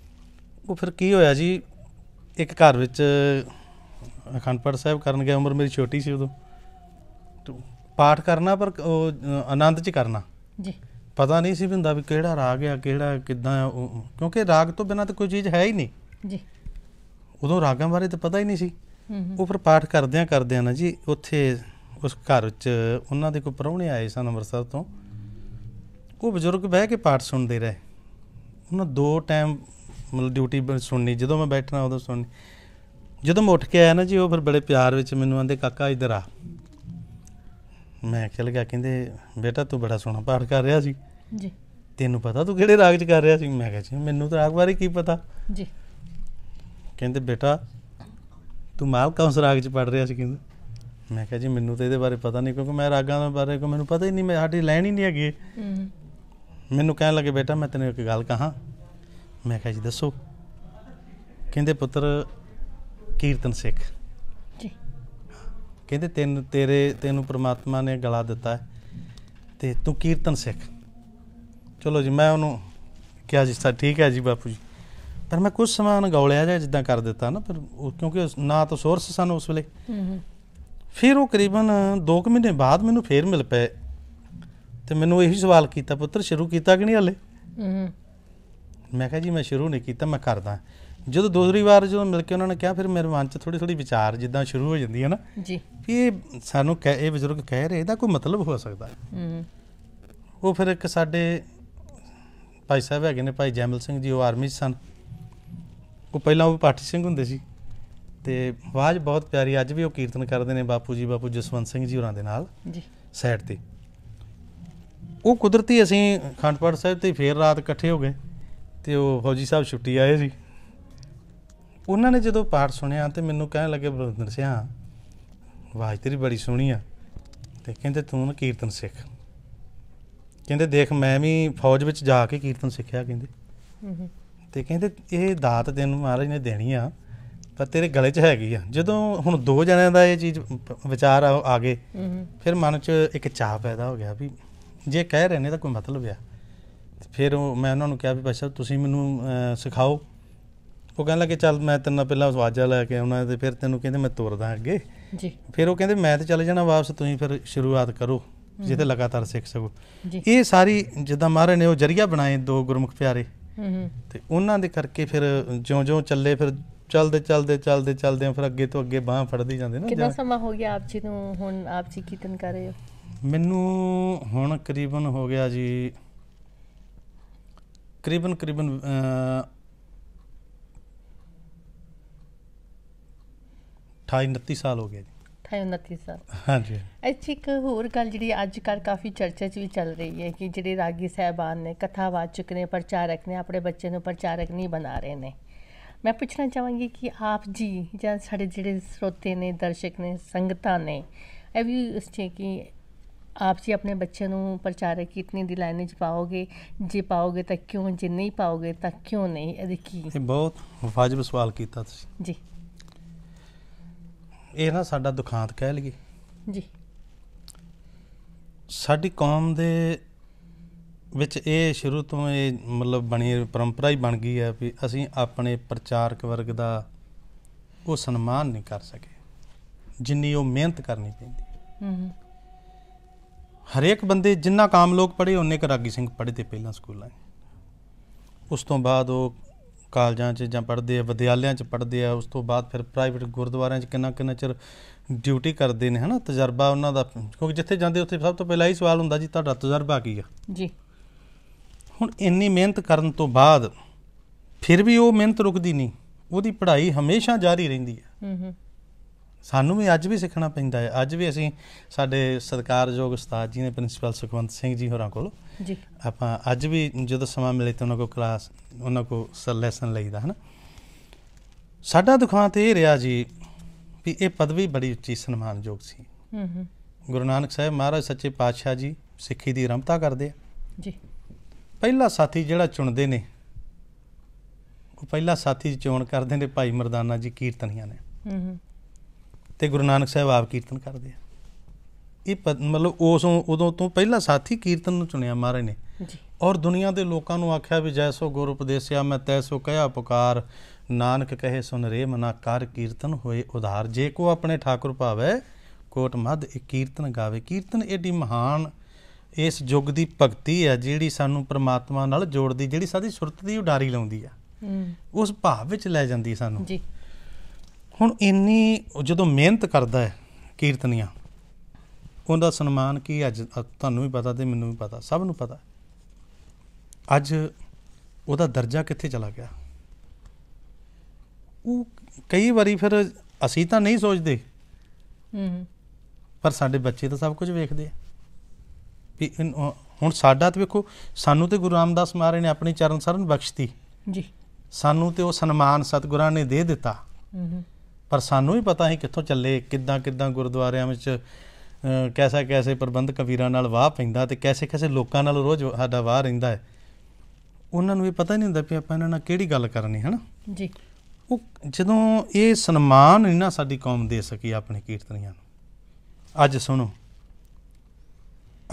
ਉਹ ਫਿਰ ਕੀ ਹੋਇਆ ਜੀ ਇੱਕ ਘਰ ਵਿੱਚ ਅਖੰਡ ਪਾਠ ਸਾਹਿਬ ਕਰਨ ਗਿਆ ਉਮਰ ਮੇਰੀ ਛੋਟੀ ਸੀ ਉਦੋਂ ਪਾਠ ਕਰਨਾ ਪਰ ਉਹ ਆਨੰਦ 'ਚ ਕਰਨਾ ਜੀ ਪਤਾ ਨਹੀਂ ਸੀ ਵੀ ਹੁੰਦਾ ਵੀ ਕਿਹੜਾ ਰਾਗ ਆ ਕਿਹੜਾ ਕਿਦਾਂ ਕਿਉਂਕਿ ਰਾਗ ਤੋਂ ਬਿਨਾਂ ਤਾਂ ਕੋਈ ਚੀਜ਼ ਹੈ ਹੀ ਨਹੀਂ ਜੀ ਉਦੋਂ ਰਾਗਾਂ ਬਾਰੇ ਤਾਂ ਪਤਾ ਹੀ ਨਹੀਂ ਸੀ ਉਹ ਫਿਰ ਪਾਠ ਕਰਦਿਆਂ ਕਰਦਿਆਂ ਨਾ ਜੀ ਉੱਥੇ ਉਸ ਘਰ 'ਚ ਉਹਨਾਂ ਦੇ ਕੋਈ ਪਰੌਣੇ ਆਏ ਸਨ ਅੰਮ੍ਰਿਤਸਰ ਤੋਂ ਉਹ ਬਜ਼ੁਰਗ ਬਹਿ ਕੇ ਪਾਠ ਸੁਣਦੇ ਰਹੇ ਉਹਨਾਂ ਦੋ ਟਾਈਮ ਮਤਲਬ ਡਿਊਟੀ ਸੁਣਨੀ ਜਦੋਂ ਮੈਂ ਬੈਠਣਾ ਉਦੋਂ ਸੁਣਨੀ ਜਦੋਂ ਮੈਂ ਉੱਠ ਕੇ ਆਇਆ ਨਾ ਜੀ ਉਹ ਫਿਰ ਬੜੇ ਪਿਆਰ ਵਿੱਚ ਮੈਨੂੰ ਆਂਦੇ ਕਾਕਾ ਇਧਰ ਆ ਮੈਂ ਕਿਹਾ ਲਗਾ ਕਹਿੰਦੇ ਬੇਟਾ ਤੂੰ ਬੜਾ ਸੋਹਣਾ ਪਾਠ ਕਰ ਰਿਹਾ ਸੀ ਜੀ ਤੈਨੂੰ ਪਤਾ ਤੂੰ ਕਿਹੜੇ ਰਾਗ 'ਚ ਕਰ ਰਿਹਾ ਸੀ ਮੈਂ ਕਿਹਾ ਜੀ ਮੈਨੂੰ ਤਾਂ ਰਾਗ ਬਾਰੇ ਕੀ ਪਤਾ ਜੀ ਕਹਿੰਦੇ ਬੇਟਾ ਤੂੰ ਮਾਲ ਕੌਂਸ ਰਾਗ 'ਚ ਪੜ ਰਿਹਾ ਸੀ ਕਹਿੰਦੇ ਮੈਂ ਕਿਹਾ ਜੀ ਮੈਨੂੰ ਤਾਂ ਇਹਦੇ ਬਾਰੇ ਪਤਾ ਨਹੀਂ ਕਿਉਂਕਿ ਮੈਂ ਰਾਗਾਂ ਦੇ ਬਾਰੇ ਕੋ ਮੈਨੂੰ ਪਤਾ ਹੀ ਨਹੀਂ ਮੈਂ ਸਾਡੀ ਲਾਈਨ ਹੀ ਨਹੀਂ ਹੈਗੀ ਹੂੰ ਮੈਨੂੰ ਕਹਿਣ ਲੱਗੇ ਬੇਟਾ ਮੈਂ ਤੈਨੂੰ ਇੱਕ ਗੱਲ ਕਹਾਂ ਮੈਂ ਕਿਹਾ ਜੀ ਦੱਸੋ ਕਹਿੰਦੇ ਪੁੱਤਰ ਕੀਰਤਨ ਸਿੱਖ ਕਹਿੰਦੇ ਤੈਨੂੰ ਤੇਰੇ ਤੈਨੂੰ ਪ੍ਰਮਾਤਮਾ ਨੇ ਗਲਾ ਦਿੱਤਾ ਤੇ ਤੂੰ ਕੀਰਤਨ ਸਿੱਖ ਚਲੋ ਜੀ ਮੈਂ ਉਹਨੂੰ ਕਿਹਾ ਜੀ ਸਾਹਿਬ ਠੀਕ ਹੈ ਜੀ ਬਾਪੂ ਜੀ ਪਰ ਮੈਂ ਕੁਝ ਸਮਾਂ ਉਹਨਾਂ ਗੌਲਿਆ ਜਾਂ ਜਿੱਦਾਂ ਕਰ ਦਿੱਤਾ ਨਾ ਪਰ ਕਿਉਂਕਿ ਨਾ ਤਾਂ ਸੋਰਸ ਸਨ ਉਸ ਵੇਲੇ ਫਿਰ ਉਹ ਕਰੀਬਨ 2 ਮਹੀਨੇ ਬਾਅਦ ਮੈਨੂੰ ਫੇਰ ਮਿਲ ਪਏ ਤੇ ਮੈਨੂੰ ਇਹੀ ਸਵਾਲ ਕੀਤਾ ਪੁੱਤਰ ਸ਼ੁਰੂ ਕੀਤਾ ਕਿ ਨਹੀਂ ਹਲੇ ਮੈਂ ਕਿਹਾ ਜੀ ਮੈਂ ਸ਼ੁਰੂ ਨਹੀਂ ਕੀਤਾ ਮੈਂ ਕਰਦਾ ਜਦੋਂ ਦੂਸਰੀ ਵਾਰ ਜਦੋਂ ਮਿਲ ਕੇ ਉਹਨਾਂ ਨੇ ਕਿਹਾ ਫਿਰ ਮੇਰੇ ਮਨ 'ਚ ਥੋੜੀ ਥੋੜੀ ਵਿਚਾਰ ਜਿੱਦਾਂ ਸ਼ੁਰੂ ਹੋ ਜਾਂਦੀ ਹੈ ਨਾ ਜੀ ਕਿ ਸਾਨੂੰ ਇਹ ਬਜ਼ੁਰਗ ਕਹਿ ਰਹੇ ਇਹਦਾ ਕੋਈ ਮਤਲਬ ਹੋ ਸਕਦਾ ਹੂੰ ਉਹ ਫਿਰ ਇੱਕ ਸਾਡੇ ਭਾਈ ਸਾਹਿਬ ਹੈਗੇ ਨੇ ਭਾਈ ਜੈਮਲ ਸਿੰਘ ਜੀ ਉਹ ਆਰਮੀ 'ਚ ਸਨ ਉਹ ਪਹਿਲਾਂ ਉਹ ਪਾਠੀ ਸਿੰਘ ਹੁੰਦੇ ਸੀ ਤੇ ਆਵਾਜ਼ ਬਹੁਤ ਪਿਆਰੀ ਅੱਜ ਵੀ ਉਹ ਕੀਰਤਨ ਕਰਦੇ ਨੇ ਬਾਪੂ ਜੀ ਬਾਪੂ ਜਸਵੰਤ ਸਿੰਘ ਜੀ ਹੋਰਾਂ ਦੇ ਨਾਲ ਜੀ ਸਾਈਡ ਤੇ ਉਹ ਕੁਦਰਤੀ ਅਸੀਂ ਖੰਡਪੜ ਸਾਹਿਬ ਤੇ ਫੇਰ ਰਾਤ ਇਕੱਠੇ ਹੋ ਗਏ ਤੇ ਉਹ ਫੌਜੀ ਸਾਹਿਬ ਛੁੱਟੀ ਆਏ ਸੀ ਉਹਨਾਂ ਨੇ ਜਦੋਂ ਪਾਠ ਸੁਣਿਆ ਤੇ ਮੈਨੂੰ ਕਹਿਣ ਲੱਗੇ ਬਲਵਿੰਦਰ ਸਿੰਘ ਆਵਾਜ਼ ਤੇਰੀ ਬੜੀ ਸੋਹਣੀ ਆ ਤੇ ਕਹਿੰਦੇ ਤੂੰ ਨਾ ਕੀਰਤਨ ਸਿੱਖ ਕਹਿੰਦੇ ਦੇਖ ਮੈਂ ਵੀ ਫੌਜ ਵਿੱਚ ਜਾ ਕੇ ਕੀਰਤਨ ਸਿੱਖਿਆ ਕਹਿੰਦੇ ਤੇ ਕਹਿੰਦੇ ਇਹ ਦਾਤ ਤੈਨੂੰ ਮਹਾਰਾਜ ਨੇ ਦੇਣੀ ਆ ਪਰ ਤੇਰੇ ਗਲੇ 'ਚ ਹੈਗੀ ਆ ਜਦੋਂ ਹੁਣ ਦੋ ਜਣਿਆਂ ਦਾ ਇਹ ਚੀਜ਼ ਵਿਚਾਰ ਆ ਗਏ ਫਿਰ ਮਨ 'ਚ ਇੱਕ ਚਾਹ ਪੈਦਾ ਹੋ ਗਿਆ ਵੀ ਜੇ ਕਹਿ ਰਹੇ ਨੇ ਤਾਂ ਕੋਈ ਮਤਲਬ ਆ ਫਿਰ ਮੈਂ ਉਹਨਾਂ ਨੂੰ ਕਿਹਾ ਵੀ ਭਾਈ ਸਾਹਿਬ ਤੁਸੀਂ ਮੈਨੂੰ ਸਿਖਾਓ ਉਹ ਕਹਿੰਦਾ ਲੱਗੇ ਚੱਲ ਮੈਂ ਤੇਰੇ ਨਾਲ ਪਹਿਲਾਂ ਵਾਜਾ ਲੈ ਕੇ ਆਉਣਾ ਤੇ ਫਿਰ ਤੈਨੂੰ ਕਹਿੰਦੇ ਮੈਂ ਤੁਰਦਾ ਅੱਗੇ ਜੀ ਫਿਰ ਉਹ ਕਹਿੰਦੇ ਮੈਂ ਤੇ ਚਲੇ ਜਾਣਾ ਵਾਪਸ ਤੁਸੀਂ ਫਿਰ ਸ਼ੁਰੂਆਤ ਕਰੋ ਜਿੱਥੇ ਲਗਾਤਾਰ ਸਿੱਖ ਸਕੋ ਇਹ ਸਾਰੀ ਜਿੱਦਾਂ ਮਹਾਰਾਜ ਨੇ ਉਹ ਜਰੀਆ ਬਣਾਏ ਦੋ ਗੁਰਮੁਖ ਪਿਆਰੇ ਹੂੰ ਤੇ ਉਹਨਾਂ ਦੇ ਕਰਕੇ ਫਿਰ ਜਿਉਂ-ਜਿਉਂ ਚੱਲੇ ਫਿਰ ਚੱਲਦੇ ਚੱਲਦੇ ਚੱਲਦੇ ਚੱਲਦੇ ਫਿਰ ਅੱਗੇ ਤੋਂ ਅੱਗੇ ਬਾਹ ਫੜਦੇ ਜਾਂਦੇ ਨਾ ਕਿੰਨਾ
ਸਮਾਂ ਹੋ ਗਿਆ ਆਪ ਜੀ ਨੂੰ ਹੁਣ ਆਪ ਜੀ ਕੀਰਤਨ ਕਰ ਰਹੇ ਹੋ
ਮੈਨੂੰ ਹੁਣ ਕਰੀਬਨ ਹੋ ਗਿਆ ਜੀ ਕਰੀਬਨ ਕਰੀਬਨ 28 29 ਸਾਲ ਹੋ ਗਏ ਜੀ
28 ਸਾਲ ਹਾਂਜੀ ਅੱਛੀ ਇੱਕ ਹੋਰ ਗੱਲ ਜਿਹੜੀ ਅੱਜ ਕੱਲ ਕਾਫੀ ਚਰਚਾ 'ਚ ਵੀ ਚੱਲ ਰਹੀ ਹੈ ਕਿ ਜਿਹੜੇ ਰਾਗੀ ਸਹਿਬਾਨ ਨੇ ਕਥਾਵਾਚਕ ਨੇ ਪ੍ਰਚਾਰਕ ਨੇ ਆਪਣੇ ਬੱਚੇ ਨੂੰ ਪ੍ਰਚਾਰਕ ਨਹੀਂ ਬਣਾ ਰਹੇ ਨੇ ਮੈਂ ਪੁੱਛਣਾ ਚਾਹਾਂਗੀ ਕਿ ਆਪ ਜੀ ਜਾਂ ਸਾਡੇ ਜਿਹੜੇ ਸਰੋਤੇ ਨੇ ਦਰਸ਼ਕ ਨੇ ਸੰਗਤਾਂ ਨੇ ਐ ਵੀ ਇਸ 'ਚ ਕਿ ਆਪ ਜੀ ਆਪਣੇ ਬੱਚੇ ਨੂੰ ਪ੍ਰਚਾਰਕ ਕਿਤਨੀ ਦੀ ਲਾਈਨ 'ਚ ਪਾਓਗੇ ਜੇ ਪਾਓਗੇ ਤਾਂ ਕਿਉਂ ਜੇ ਨਹੀਂ ਪਾਓਗੇ ਤਾਂ ਕਿਉਂ ਨਹੀਂ ਇਹ ਦੇਖੀ ਇਹ
ਬਹੁਤ ਵਾਜਬ ਸਵਾਲ ਕੀਤਾ ਤੁਸੀਂ ਜੀ ਇਹ ਨਾ ਸਾਡਾ ਦੁਖਾਂਤ ਕਹਿ ਲਈਏ ਜੀ ਸਾਡੀ ਕੌਮ ਦੇ ਵਿੱਚ ਇਹ ਸ਼ੁਰੂ ਤੋਂ ਇਹ ਮਤਲਬ ਬਣੀ ਪਰੰਪਰਾ ਹੀ ਬਣ ਗਈ ਹੈ ਵੀ ਅਸੀਂ ਆਪਣੇ ਪ੍ਰਚਾਰਕ ਵਰਗ ਦਾ ਉਹ ਸਨਮਾਨ ਨਹੀਂ ਕਰ ਸਕੇ ਜਿੰਨੀ ਉਹ ਮਿਹਨਤ ਕਰਨੀ ਪੈਂਦੀ ਹੂੰ ਹਰੇਕ ਬੰਦੇ ਜਿੰਨਾ ਕਾਮ ਲੋਕ ਪੜੇ ਉਹਨੇ ਕਰਾਗੀ ਸਿੰਘ ਪੜੇ ਤੇ ਪਹਿਲਾਂ ਸਕੂਲਾਂ ਉਸ ਤੋਂ ਬਾਅਦ ਉਹ ਕਾਲਜਾਂ 'ਚ ਜਾਂ ਪੜ੍ਹਦੇ ਆ ਵਿਦਿਆਲਿਆਂ 'ਚ ਪੜ੍ਹਦੇ ਆ ਉਸ ਤੋਂ ਬਾਅਦ ਫਿਰ ਪ੍ਰਾਈਵੇਟ ਗੁਰਦੁਆਰਿਆਂ 'ਚ ਕਿੰਨਾ ਕਿੰਨਾ ਚਿਰ ਡਿਊਟੀ ਕਰਦੇ ਨੇ ਹਨਾ ਤਜਰਬਾ ਉਹਨਾਂ ਦਾ ਕਿਉਂਕਿ ਜਿੱਥੇ ਜਾਂਦੇ ਉੱਥੇ ਸਭ ਤੋਂ ਪਹਿਲਾਂ ਹੀ ਸਵਾਲ ਹੁੰਦਾ ਜੀ ਤੁਹਾਡਾ ਤਜਰਬਾ ਕੀ ਆ ਜੀ ਹੁਣ ਇੰਨੀ ਮਿਹਨਤ ਕਰਨ ਤੋਂ ਬਾਅਦ ਫਿਰ ਵੀ ਉਹ ਮਿਹਨਤ ਰੁਕਦੀ ਨਹੀਂ ਉਹਦੀ ਪੜ੍ਹਾਈ ਹਮੇਸ਼ਾ ਜਾਰੀ ਰਹਿੰਦੀ ਹੈ ਹੂੰ ਹੂੰ ਸਾਨੂੰ ਵੀ ਅੱਜ ਵੀ ਸਿੱਖਣਾ ਪੈਂਦਾ ਹੈ ਅੱਜ ਵੀ ਅਸੀਂ ਸਾਡੇ ਸਤਿਕਾਰਯੋਗ ਉਸਤਾਦ ਜੀ ਨੇ ਪ੍ਰਿੰਸੀਪਲ ਸੁਖਵੰਤ ਸਿੰਘ ਜੀ ਹੋਰਾਂ ਕੋਲ ਜੀ ਆਪਾਂ ਅੱਜ ਵੀ ਜਦੋਂ ਸਮਾਂ ਮਿਲੇ ਤਾਂ ਉਹਨਾਂ ਕੋਲ ਕਲਾਸ ਉਹਨਾਂ ਕੋਲ ਸਲੈਸਨ ਲਈਦਾ ਹਨ ਸਾਡਾ ਦੁਖਾਂਤ ਇਹ ਰਿਹਾ ਜੀ ਵੀ ਇਹ ਪਦਵੀ ਬੜੀ ਉੱਚੀ ਸਨਮਾਨਯੋਗ ਸੀ ਹੂੰ ਹੂੰ ਗੁਰੂ ਨਾਨਕ ਸਾਹਿਬ ਮਹਾਰਾਜ ਸੱਚੇ ਪਾਤਸ਼ਾਹ ਜੀ ਸਿੱਖੀ ਦੀ ਰਮਤਾ ਕਰਦੇ ਆ ਜੀ ਪਹਿਲਾ ਸਾਥੀ ਜਿਹੜਾ ਚੁਣਦੇ ਨੇ ਉਹ ਪਹਿਲਾ ਸਾਥੀ ਚੋਣ ਕਰਦੇ ਨੇ ਭਾਈ ਮਰਦਾਨਾ ਜੀ ਕੀਰਤਨੀਆਂ ਨੇ ਹੂੰ ਹੂੰ ਤੇ ਗੁਰੂ ਨਾਨਕ ਸਾਹਿਬ ਆਪ ਕੀਰਤਨ ਕਰਦੇ ਆ ਇਹ ਮਤਲਬ ਉਸ ਉਦੋਂ ਤੋਂ ਪਹਿਲਾਂ ਸਾਥੀ ਕੀਰਤਨ ਨੂੰ ਚੁਣਿਆ ਮਹਾਰਾਜ ਨੇ ਜੀ ਔਰ ਦੁਨੀਆ ਦੇ ਲੋਕਾਂ ਨੂੰ ਆਖਿਆ ਵੀ ਜੈਸੋ ਗੁਰ ਉਪਦੇਸਿਆ ਮੈਂ ਤੈਸੋ ਕਹਿਆ ਪੁਕਾਰ ਨਾਨਕ ਕਹੇ ਸੁਨ ਰੇ ਮਨਾ ਕਰ ਕੀਰਤਨ ਹੋਏ ਉਧਾਰ ਜੇ ਕੋ ਆਪਣੇ ਠਾਕੁਰ ਭਾਵੇ ਕੋਟ ਮਦ ਇਹ ਕੀਰਤਨ ਗਾਵੇ ਕੀਰਤਨ ਏਡੀ ਮਹਾਨ ਇਸ ਯੁੱਗ ਦੀ ਭਗਤੀ ਹੈ ਜਿਹੜੀ ਸਾਨੂੰ ਪ੍ਰਮਾਤਮਾ ਨਾਲ ਜੋੜਦੀ ਜਿਹੜੀ ਸਾਡੀ ਸੁਰਤ ਦੀ ਉਡਾਰੀ ਲਾਉਂਦੀ ਆ ਉਸ ਭਾਵ ਵਿੱਚ ਲੈ ਜਾਂਦੀ ਸਾਨੂੰ ਜੀ ਹੁਣ ਇੰਨੀ ਜਦੋਂ ਮਿਹਨਤ ਕਰਦਾ ਹੈ ਕੀਰਤਨੀਆਂ ਉਹਦਾ ਸਨਮਾਨ ਕੀ ਅੱਜ ਤੁਹਾਨੂੰ ਵੀ ਪਤਾ ਤੇ ਮੈਨੂੰ ਵੀ ਪਤਾ ਸਭ ਨੂੰ ਪਤਾ ਅੱਜ ਉਹਦਾ ਦਰਜਾ ਕਿੱਥੇ ਚਲਾ ਗਿਆ ਉਹ ਕਈ ਵਾਰੀ ਫਿਰ ਅਸੀਂ ਤਾਂ ਨਹੀਂ ਸੋਚਦੇ ਹੂੰ ਪਰ ਸਾਡੇ ਬੱਚੇ ਤਾਂ ਸਭ ਕੁਝ ਵੇਖਦੇ ਆ ਵੀ ਹੁਣ ਸਾਡਾ ਤੇ ਵੇਖੋ ਸਾਨੂੰ ਤੇ ਗੁਰੂ ਰਾਮਦਾਸ ਮਹਾਰਾਜ ਨੇ ਆਪਣੀ ਚਰਨ ਸਰਨ ਬਖਸ਼ਤੀ ਜੀ ਸਾਨੂੰ ਤੇ ਉਹ ਸਨਮਾਨ ਸਤਿਗੁਰਾਂ ਨੇ ਦੇ ਦਿੱਤਾ ਹੂੰ ਪਰ ਸਾਨੂੰ ਵੀ ਪਤਾ ਹੈ ਕਿੱਥੋਂ ਚੱਲੇ ਕਿੱਦਾਂ ਕਿੱਦਾਂ ਗੁਰਦੁਆਰਿਆਂ ਵਿੱਚ ਕੈਸਾ ਕੈਸੇ ਪ੍ਰਬੰਧ ਕਵੀਰਾਂ ਨਾਲ ਵਾਹ ਪੈਂਦਾ ਤੇ ਕੈਸੇ ਕੈਸੇ ਲੋਕਾਂ ਨਾਲ ਰੋਜ਼ ਸਾਡਾ ਵਾਹ ਰਹਿੰਦਾ ਹੈ ਉਹਨਾਂ ਨੂੰ ਵੀ ਪਤਾ ਨਹੀਂ ਹੁੰਦਾ ਵੀ ਆਪਾਂ ਇਹਨਾਂ ਨਾਲ ਕਿਹੜੀ ਗੱਲ ਕਰਨੀ ਹੈ ਨਾ ਜੀ ਉਹ ਜਦੋਂ ਇਹ ਸਨਮਾਨ ਨਹੀਂ ਨਾ ਸਾਡੀ ਕੌਮ ਦੇ ਸਕੀ ਆਪਣੇ ਕੀਰਤਨੀਆਂ ਨੂੰ ਅੱਜ ਸੁਣੋ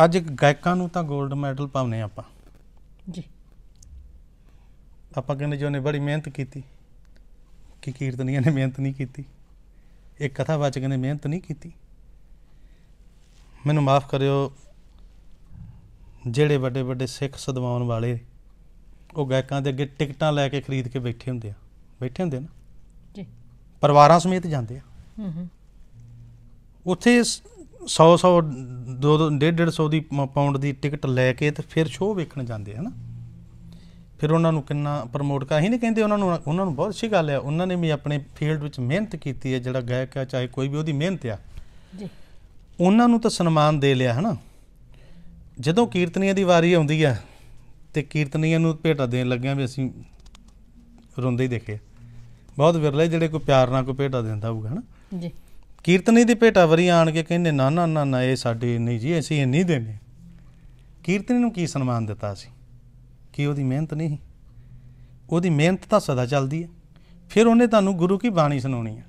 ਅੱਜ ਗਾਇਕਾਂ ਨੂੰ ਤਾਂ 골ਡ ਮੈਡਲ ਪਾਉਨੇ ਆਪਾਂ ਜੀ ਆਪਾਂ ਕਹਿੰਦੇ ਜੋ ਨੇ ਬੜੀ ਮਿਹਨਤ ਕੀਤੀ ਬਾਕੀ ਕੀਰਤਨੀਆਂ ਨੇ ਮਿਹਨਤ ਨਹੀਂ ਕੀਤੀ ਇਹ ਕਥਾਵਾਚਕ ਨੇ ਮਿਹਨਤ ਨਹੀਂ ਕੀਤੀ ਮੈਨੂੰ ਮਾਫ ਕਰਿਓ ਜਿਹੜੇ ਵੱਡੇ ਵੱਡੇ ਸਿੱਖ ਸਦਵਾਉਣ ਵਾਲੇ ਉਹ ਗਾਇਕਾਂ ਦੇ ਅੱਗੇ ਟਿਕਟਾਂ ਲੈ ਕੇ ਖਰੀਦ ਕੇ ਬੈਠੇ ਹੁੰਦੇ ਆ ਬੈਠੇ ਹੁੰਦੇ ਨਾ ਜੀ ਪਰਿਵਾਰਾਂ ਸਮੇਤ ਜਾਂਦੇ ਆ ਹੂੰ ਹੂੰ ਉੱਥੇ 100 100 2 150 ਦੀ ਪਾਉਂਡ ਦੀ ਟਿਕਟ ਲੈ ਕੇ ਤੇ ਫਿਰ ਸ਼ੋਅ ਵੇਖਣ ਜਾਂਦੇ ਆ ਨਾ ਫਿਰ ਉਹਨਾਂ ਨੂੰ ਕਿੰਨਾ ਪ੍ਰਮੋਟ ਕਰ ਹੀ ਨਹੀਂ ਕਹਿੰਦੇ ਉਹਨਾਂ ਨੂੰ ਉਹਨਾਂ ਨੂੰ ਬਹੁਤ ਅੱਛੀ ਗੱਲ ਹੈ ਉਹਨਾਂ ਨੇ ਵੀ ਆਪਣੇ ਫੀਲਡ ਵਿੱਚ ਮਿਹਨਤ ਕੀਤੀ ਹੈ ਜਿਹੜਾ ਗਾਇਕ ਆ ਚਾਹੇ ਕੋਈ ਵੀ ਉਹਦੀ ਮਿਹਨਤ ਆ ਜੀ ਉਹਨਾਂ ਨੂੰ ਤਾਂ ਸਨਮਾਨ ਦੇ ਲਿਆ ਹਨਾ ਜਦੋਂ ਕੀਰਤਨੀਆਂ ਦੀ ਵਾਰੀ ਆਉਂਦੀ ਆ ਤੇ ਕੀਰਤਨੀਆਂ ਨੂੰ ਭੇਟਾ ਦੇਣ ਲੱਗਿਆਂ ਵੀ ਅਸੀਂ ਰੋਂਦੇ ਹੀ ਦੇਖੇ ਬਹੁਤ ਵਿਰਲੇ ਜਿਹੜੇ ਕੋਈ ਪਿਆਰ ਨਾਲ ਕੋਈ ਭੇਟਾ ਦਿੰਦਾ ਹੋਊਗਾ ਹਨਾ ਜੀ ਕੀਰਤਨੀ ਦੀ ਭੇਟਾ ਵਰੀ ਆਣ ਕੇ ਕਹਿੰਦੇ ਨਾ ਨਾ ਨਾ ਇਹ ਸਾਡੇ ਨਹੀਂ ਜੀ ਅਸੀਂ ਇਹ ਨਹੀਂ ਦੇਣੇ ਕੀਰਤਨੀ ਨੂੰ ਕੀ ਸਨਮਾਨ ਦਿੱਤਾ ਸੀ ਕੀ ਉਹਦੀ ਮਿਹਨਤ ਨਹੀਂ ਉਹਦੀ ਮਿਹਨਤ ਤਾਂ ਸਦਾ ਚੱਲਦੀ ਹੈ ਫਿਰ ਉਹਨੇ ਤੁਹਾਨੂੰ ਗੁਰੂ ਕੀ ਬਾਣੀ ਸੁਣਾਉਣੀ ਹੈ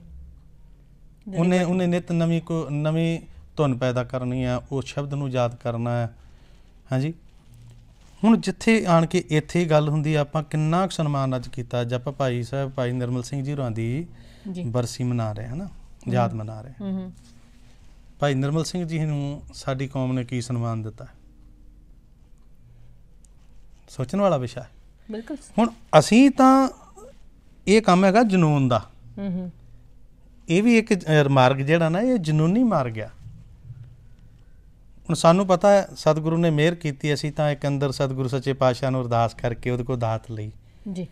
ਉਹਨੇ ਉਹਨੇ ਨਿਤ ਨਵੀਂ ਕੋ ਨਵੀਂ ਧੁਨ ਪੈਦਾ ਕਰਨੀ ਆ ਉਹ ਸ਼ਬਦ ਨੂੰ ਯਾਦ ਕਰਨਾ ਹੈ ਹਾਂਜੀ ਹੁਣ ਜਿੱਥੇ ਆਣ ਕੇ ਇੱਥੇ ਗੱਲ ਹੁੰਦੀ ਆ ਆਪਾਂ ਕਿੰਨਾ ਕੁ ਸਨਮਾਨ ਅੱਜ ਕੀਤਾ ਜਪ ਭਾਈ ਸਾਹਿਬ ਭਾਈ ਨਿਰਮਲ ਸਿੰਘ ਜੀ ਹੋਰਾਂ ਦੀ ਬਰਸੀ ਮਨਾ ਰਹੇ ਹਨਾ ਯਾਦ ਮਨਾ ਰਹੇ ਭਾਈ ਨਿਰਮਲ ਸਿੰਘ ਜੀ ਨੂੰ ਸਾਡੀ ਕੌਮ ਨੇ ਕੀ ਸਨਮਾਨ ਦਿੱਤਾ ਸੋਚਣ ਵਾਲਾ ਵਿਸ਼ਾ ਹੈ ਬਿਲਕੁਲ ਹੁਣ ਅਸੀਂ ਤਾਂ ਇਹ ਕੰਮ ਹੈਗਾ ਜਨੂਨ ਦਾ ਹੂੰ ਹੂੰ ਇਹ ਵੀ ਇੱਕ ਮਾਰਗ ਜਿਹੜਾ ਨਾ ਇਹ ਜਨੂਨੀ ਮਾਰਗ ਆ ਹੁਣ ਸਾਨੂੰ ਪਤਾ ਹੈ ਸਤਿਗੁਰੂ ਨੇ ਮਿਹਰ ਕੀਤੀ ਅਸੀਂ ਤਾਂ ਇੱਕ ਅੰਦਰ ਸਤਿਗੁਰੂ ਸੱਚੇ ਪਾਤਸ਼ਾਹ ਨੂੰ ਅਰਦਾਸ ਕਰਕੇ ਉਹਦੇ ਕੋਲ ਦਾਤ ਲਈ ਜੀ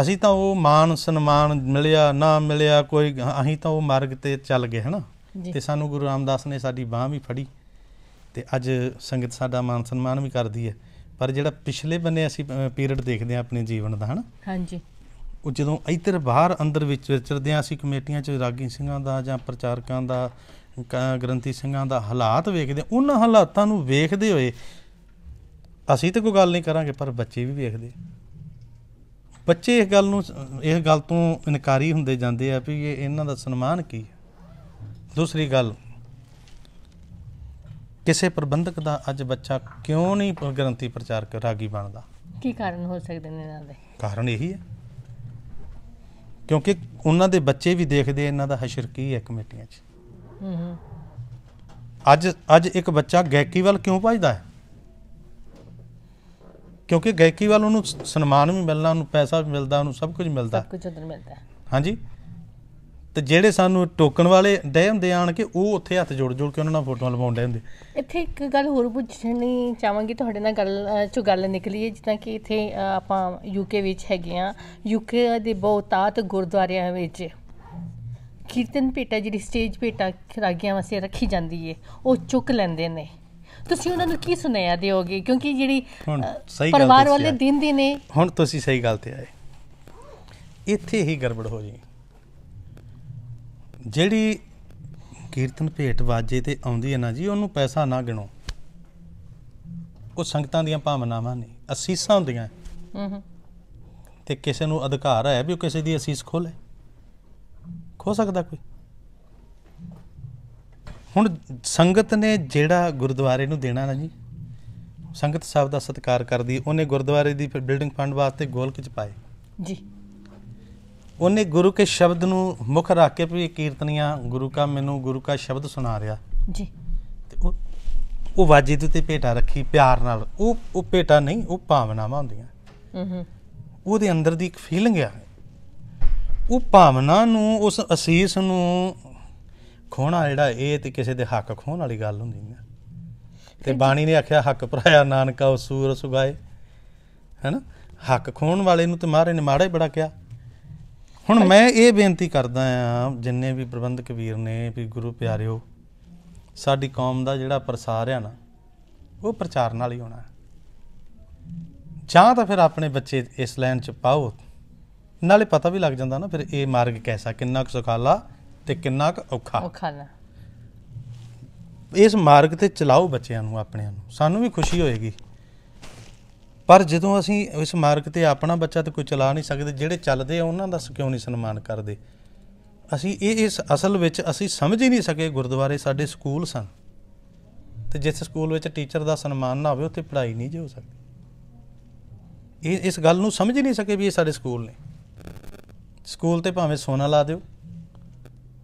ਅਸੀਂ ਤਾਂ ਉਹ ਮਾਨ ਸਨਮਾਨ ਮਿਲਿਆ ਨਾ ਮਿਲਿਆ ਕੋਈ ਅਸੀਂ ਤਾਂ ਉਹ ਮਾਰਗ ਤੇ ਚੱਲ ਗਏ ਹਨਾ ਤੇ ਸਾਨੂੰ ਗੁਰੂ ਰਾਮਦਾਸ ਨੇ ਸਾਡੀ ਬਾਹ ਵੀ ਫੜੀ ਤੇ ਅੱਜ ਸੰਗਤ ਸਾਡਾ ਮਾਨ ਸਨਮਾਨ ਵੀ ਕਰਦੀ ਹੈ ਪਰ ਜਿਹੜਾ ਪਿਛਲੇ ਬੰਨੇ ਅਸੀਂ ਪੀਰੀਅਡ ਦੇਖਦੇ ਆ ਆਪਣੇ ਜੀਵਨ ਦਾ ਹਨਾ ਹਾਂਜੀ ਉਹ ਜਦੋਂ ਇੱਧਰ ਬਾਹਰ ਅੰਦਰ ਵਿੱਚ ਵਿਚਰਦੇ ਆ ਅਸੀਂ ਕਮੇਟੀਆਂ 'ਚ ਰਾਗੀ ਸਿੰਘਾਂ ਦਾ ਜਾਂ ਪ੍ਰਚਾਰਕਾਂ ਦਾ ਗ੍ਰੰਥੀ ਸਿੰਘਾਂ ਦਾ ਹਾਲਾਤ ਵੇਖਦੇ ਉਹਨਾਂ ਹਾਲਾਤਾਂ ਨੂੰ ਵੇਖਦੇ ਹੋਏ ਅਸੀਂ ਤਾਂ ਕੋਈ ਗੱਲ ਨਹੀਂ ਕਰਾਂਗੇ ਪਰ ਬੱਚੇ ਵੀ ਵੇਖਦੇ ਬੱਚੇ ਇਸ ਗੱਲ ਨੂੰ ਇਸ ਗੱਲ ਤੋਂ ਇਨਕਾਰੀ ਹੁੰਦੇ ਜਾਂਦੇ ਆ ਵੀ ਇਹ ਇਹਨਾਂ ਦਾ ਸਨਮਾਨ ਕੀ ਦੂਸਰੀ ਗੱਲ ਕਿਸੇ ਪ੍ਰਬੰਧਕ ਦਾ ਅੱਜ ਬੱਚਾ ਕਿਉਂ ਨਹੀਂ ਗ੍ਰੰਥੀ ਪ੍ਰਚਾਰਕ ਰਾਗੀ ਬਣਦਾ
ਕੀ ਕਾਰਨ ਹੋ ਸਕਦੇ ਨੇ ਇਹਨਾਂ ਦੇ
ਕਾਰਨ ਇਹੀ ਹੈ ਕਿਉਂਕਿ ਉਹਨਾਂ ਦੇ ਬੱਚੇ ਵੀ ਦੇਖਦੇ ਇਹਨਾਂ ਦਾ ਹਸ਼ਰ ਕੀ ਹੈ ਕਮੇਟੀਆਂ 'ਚ ਅੱਜ ਅੱਜ ਇੱਕ ਬੱਚਾ ਗਾਇਕੀ ਵੱਲ ਕਿਉਂ ਭਜਦਾ ਹੈ ਕਿਉਂਕਿ ਗਾਇਕੀ ਵੱਲ ਉਹਨੂੰ ਸਨਮਾਨ ਵੀ ਮਿਲਣਾ ਉਹਨੂੰ ਪੈਸਾ ਵੀ ਮਿਲਦਾ ਉਹਨੂੰ ਸਭ ਕੁਝ ਮਿਲਦਾ ਸਭ ਕੁਝ ਉਧਰ ਮਿਲਦਾ ਹਾਂਜੀ ਤੇ ਜਿਹੜੇ ਸਾਨੂੰ ਟੋਕਣ ਵਾਲੇ ਦੇ ਹੁੰਦੇ ਆਣ ਕੇ ਉਹ ਉੱਥੇ ਹੱਥ ਜੋੜ ਜੋੜ ਕੇ ਉਹਨਾਂ ਨਾਲ ਫੋਟੋਆਂ ਲਵਾਉਂਦੇ ਹੁੰਦੇ
ਇੱਥੇ ਇੱਕ ਗੱਲ ਹੋਰ ਪੁੱਛਣੀ ਚਾਹਾਂਗੀ ਤੁਹਾਡੇ ਨਾਲ ਗੱਲ ਚੋ ਗੱਲ ਨਿਕਲੀ ਹੈ ਜਿੱਦਾਂ ਕਿ ਇੱਥੇ ਆਪਾਂ ਯੂਕੇ ਵਿੱਚ ਹੈਗੇ ਆ ਯੂਕੇ ਦੇ ਬਹੁਤਾਤ ਗੁਰਦੁਆਰਿਆਂ ਵਿੱਚ ਕੀਰਤਨ ਪੇਟਾ ਜਿਹੜੀ ਸਟੇਜ ਪੇਟਾ ਖਰਾਗੀਆਂ ਵਾਸਤੇ ਰੱਖੀ ਜਾਂਦੀ ਏ ਉਹ ਚੁੱਕ ਲੈਂਦੇ ਨੇ ਤੁਸੀਂ ਉਹਨਾਂ ਨੂੰ ਕੀ ਸੁਣਾਇਆ ਦਿਓਗੇ ਕਿਉਂਕਿ ਜਿਹੜੀ
ਪਰਿਵਾਰ ਵਾਲੇ ਦਿਨ ਦਿਨੇ ਹੁਣ ਤੁਸੀਂ ਸਹੀ ਗੱਲ ਤੇ ਆਏ ਇੱਥੇ ਹੀ ਗੜਬੜ ਹੋ ਜੀ ਜਿਹੜੀ ਕੀਰਤਨ ਭੇਟ ਵਾਜੇ ਤੇ ਆਉਂਦੀ ਹੈ ਨਾ ਜੀ ਉਹਨੂੰ ਪੈਸਾ ਨਾ ਗਿਣੋ ਉਹ ਸੰਗਤਾਂ ਦੀਆਂ ਭਾਵਨਾਵਾਂ ਨੇ ਅਸੀਸਾਂ ਹੁੰਦੀਆਂ ਹੂੰ ਹੂੰ ਤੇ ਕਿਸੇ ਨੂੰ ਅਧਿਕਾਰ ਹੈ ਵੀ ਉਹ ਕਿਸੇ ਦੀ ਅਸੀਸ ਖੋਲੇ ਖੋ ਸਕਦਾ ਕੋਈ ਹੁਣ ਸੰਗਤ ਨੇ ਜਿਹੜਾ ਗੁਰਦੁਆਰੇ ਨੂੰ ਦੇਣਾ ਨਾ ਜੀ ਸੰਗਤ ਸਾਹਿਬ ਦਾ ਸਤਿਕਾਰ ਕਰਦੀ ਉਹਨੇ ਗੁਰਦੁਆਰੇ ਦੀ ਬਿਲਡਿੰਗ ਫੰਡ ਵਾਸਤੇ ਗੋਲਕ ਚ ਪਾਏ ਜੀ ਉਹਨੇ ਗੁਰੂ ਕੇ ਸ਼ਬਦ ਨੂੰ ਮੁੱਖ ਰੱਖ ਕੇ ਵੀ ਕੀਰਤਨੀਆਂ ਗੁਰੂ ਕਾ ਮੈਨੂੰ ਗੁਰੂ ਕਾ ਸ਼ਬਦ ਸੁਣਾ ਰਿਹਾ
ਜੀ ਤੇ ਉਹ
ਉਹ ਵਾਜੇ ਦੇ ਉੱਤੇ ਭੇਟਾ ਰੱਖੀ ਪਿਆਰ ਨਾਲ ਉਹ ਉਹ ਭੇਟਾ ਨਹੀਂ ਉਹ ਭਾਵਨਾਵਾਂ ਹੁੰਦੀਆਂ ਹੂੰ ਹੂੰ ਉਹਦੇ ਅੰਦਰ ਦੀ ਇੱਕ ਫੀਲਿੰਗ ਆ ਉਹ ਭਾਵਨਾ ਨੂੰ ਉਸ ਅਸੀਸ ਨੂੰ ਖੋਣਾ ਜਿਹੜਾ ਇਹ ਤੇ ਕਿਸੇ ਦੇ ਹੱਕ ਖੋਣ ਵਾਲੀ ਗੱਲ ਹੁੰਦੀ ਹੈ ਤੇ ਬਾਣੀ ਨੇ ਆਖਿਆ ਹੱਕ ਪਰਾਇਆ ਨਾਨਕਾ ਉਸੂਰ ਸੁਗਾਏ ਹੈਨਾ ਹੱਕ ਖੋਣ ਵਾਲੇ ਨੂੰ ਤੇ ਮਾਰੇ ਨੇ ਮਾੜਾ ਹੀ ਬੜਾ ਕਿਹਾ ਹੁਣ ਮੈਂ ਇਹ ਬੇਨਤੀ ਕਰਦਾ ਆ ਜਿੰਨੇ ਵੀ ਪ੍ਰਬੰਧਕ ਵੀਰ ਨੇ ਵੀ ਗੁਰੂ ਪਿਆਰਿਓ ਸਾਡੀ ਕੌਮ ਦਾ ਜਿਹੜਾ ਪ੍ਰਸਾਰ ਆ ਨਾ ਉਹ ਪ੍ਰਚਾਰ ਨਾਲ ਹੀ ਹੋਣਾ ਜਾਂ ਤਾਂ ਫਿਰ ਆਪਣੇ ਬੱਚੇ ਇਸ ਲਾਈਨ 'ਚ ਪਾਓ ਨਾਲੇ ਪਤਾ ਵੀ ਲੱਗ ਜਾਂਦਾ ਨਾ ਫਿਰ ਇਹ ਮਾਰਗ ਕਿਹਦਾ ਕਿੰਨਾ ਕੁ ਸੁਖਾਲਾ ਤੇ ਕਿੰਨਾ ਕੁ ਔਖਾ ਔਖਾ ਨਾ ਇਸ ਮਾਰਗ ਤੇ ਚਲਾਓ ਬੱਚਿਆਂ ਨੂੰ ਆਪਣਿਆਂ ਨੂੰ ਸਾਨੂੰ ਵੀ ਖੁਸ਼ੀ ਹੋਏਗੀ ਪਰ ਜਦੋਂ ਅਸੀਂ ਇਸ ਮਾਰਗ ਤੇ ਆਪਣਾ ਬੱਚਾ ਤੇ ਕੋਈ ਚਲਾ ਨਹੀਂ ਸਕਦੇ ਜਿਹੜੇ ਚੱਲਦੇ ਆ ਉਹਨਾਂ ਦਾ ਕਿਉਂ ਨਹੀਂ ਸਨਮਾਨ ਕਰਦੇ ਅਸੀਂ ਇਹ ਇਸ ਅਸਲ ਵਿੱਚ ਅਸੀਂ ਸਮਝ ਹੀ ਨਹੀਂ ਸਕੇ ਗੁਰਦੁਆਰੇ ਸਾਡੇ ਸਕੂਲ ਸਨ ਤੇ ਜਿਸ ਸਕੂਲ ਵਿੱਚ ਟੀਚਰ ਦਾ ਸਨਮਾਨ ਨਾ ਹੋਵੇ ਉੱਥੇ ਪੜ੍ਹਾਈ ਨਹੀਂ ਜੀ ਹੋ ਸਕਦੀ ਇਹ ਇਸ ਗੱਲ ਨੂੰ ਸਮਝ ਹੀ ਨਹੀਂ ਸਕੇ ਵੀ ਇਹ ਸਾਡੇ ਸਕੂਲ ਨੇ ਸਕੂਲ ਤੇ ਭਾਵੇਂ ਸੋਨਾ ਲਾ ਦਿਓ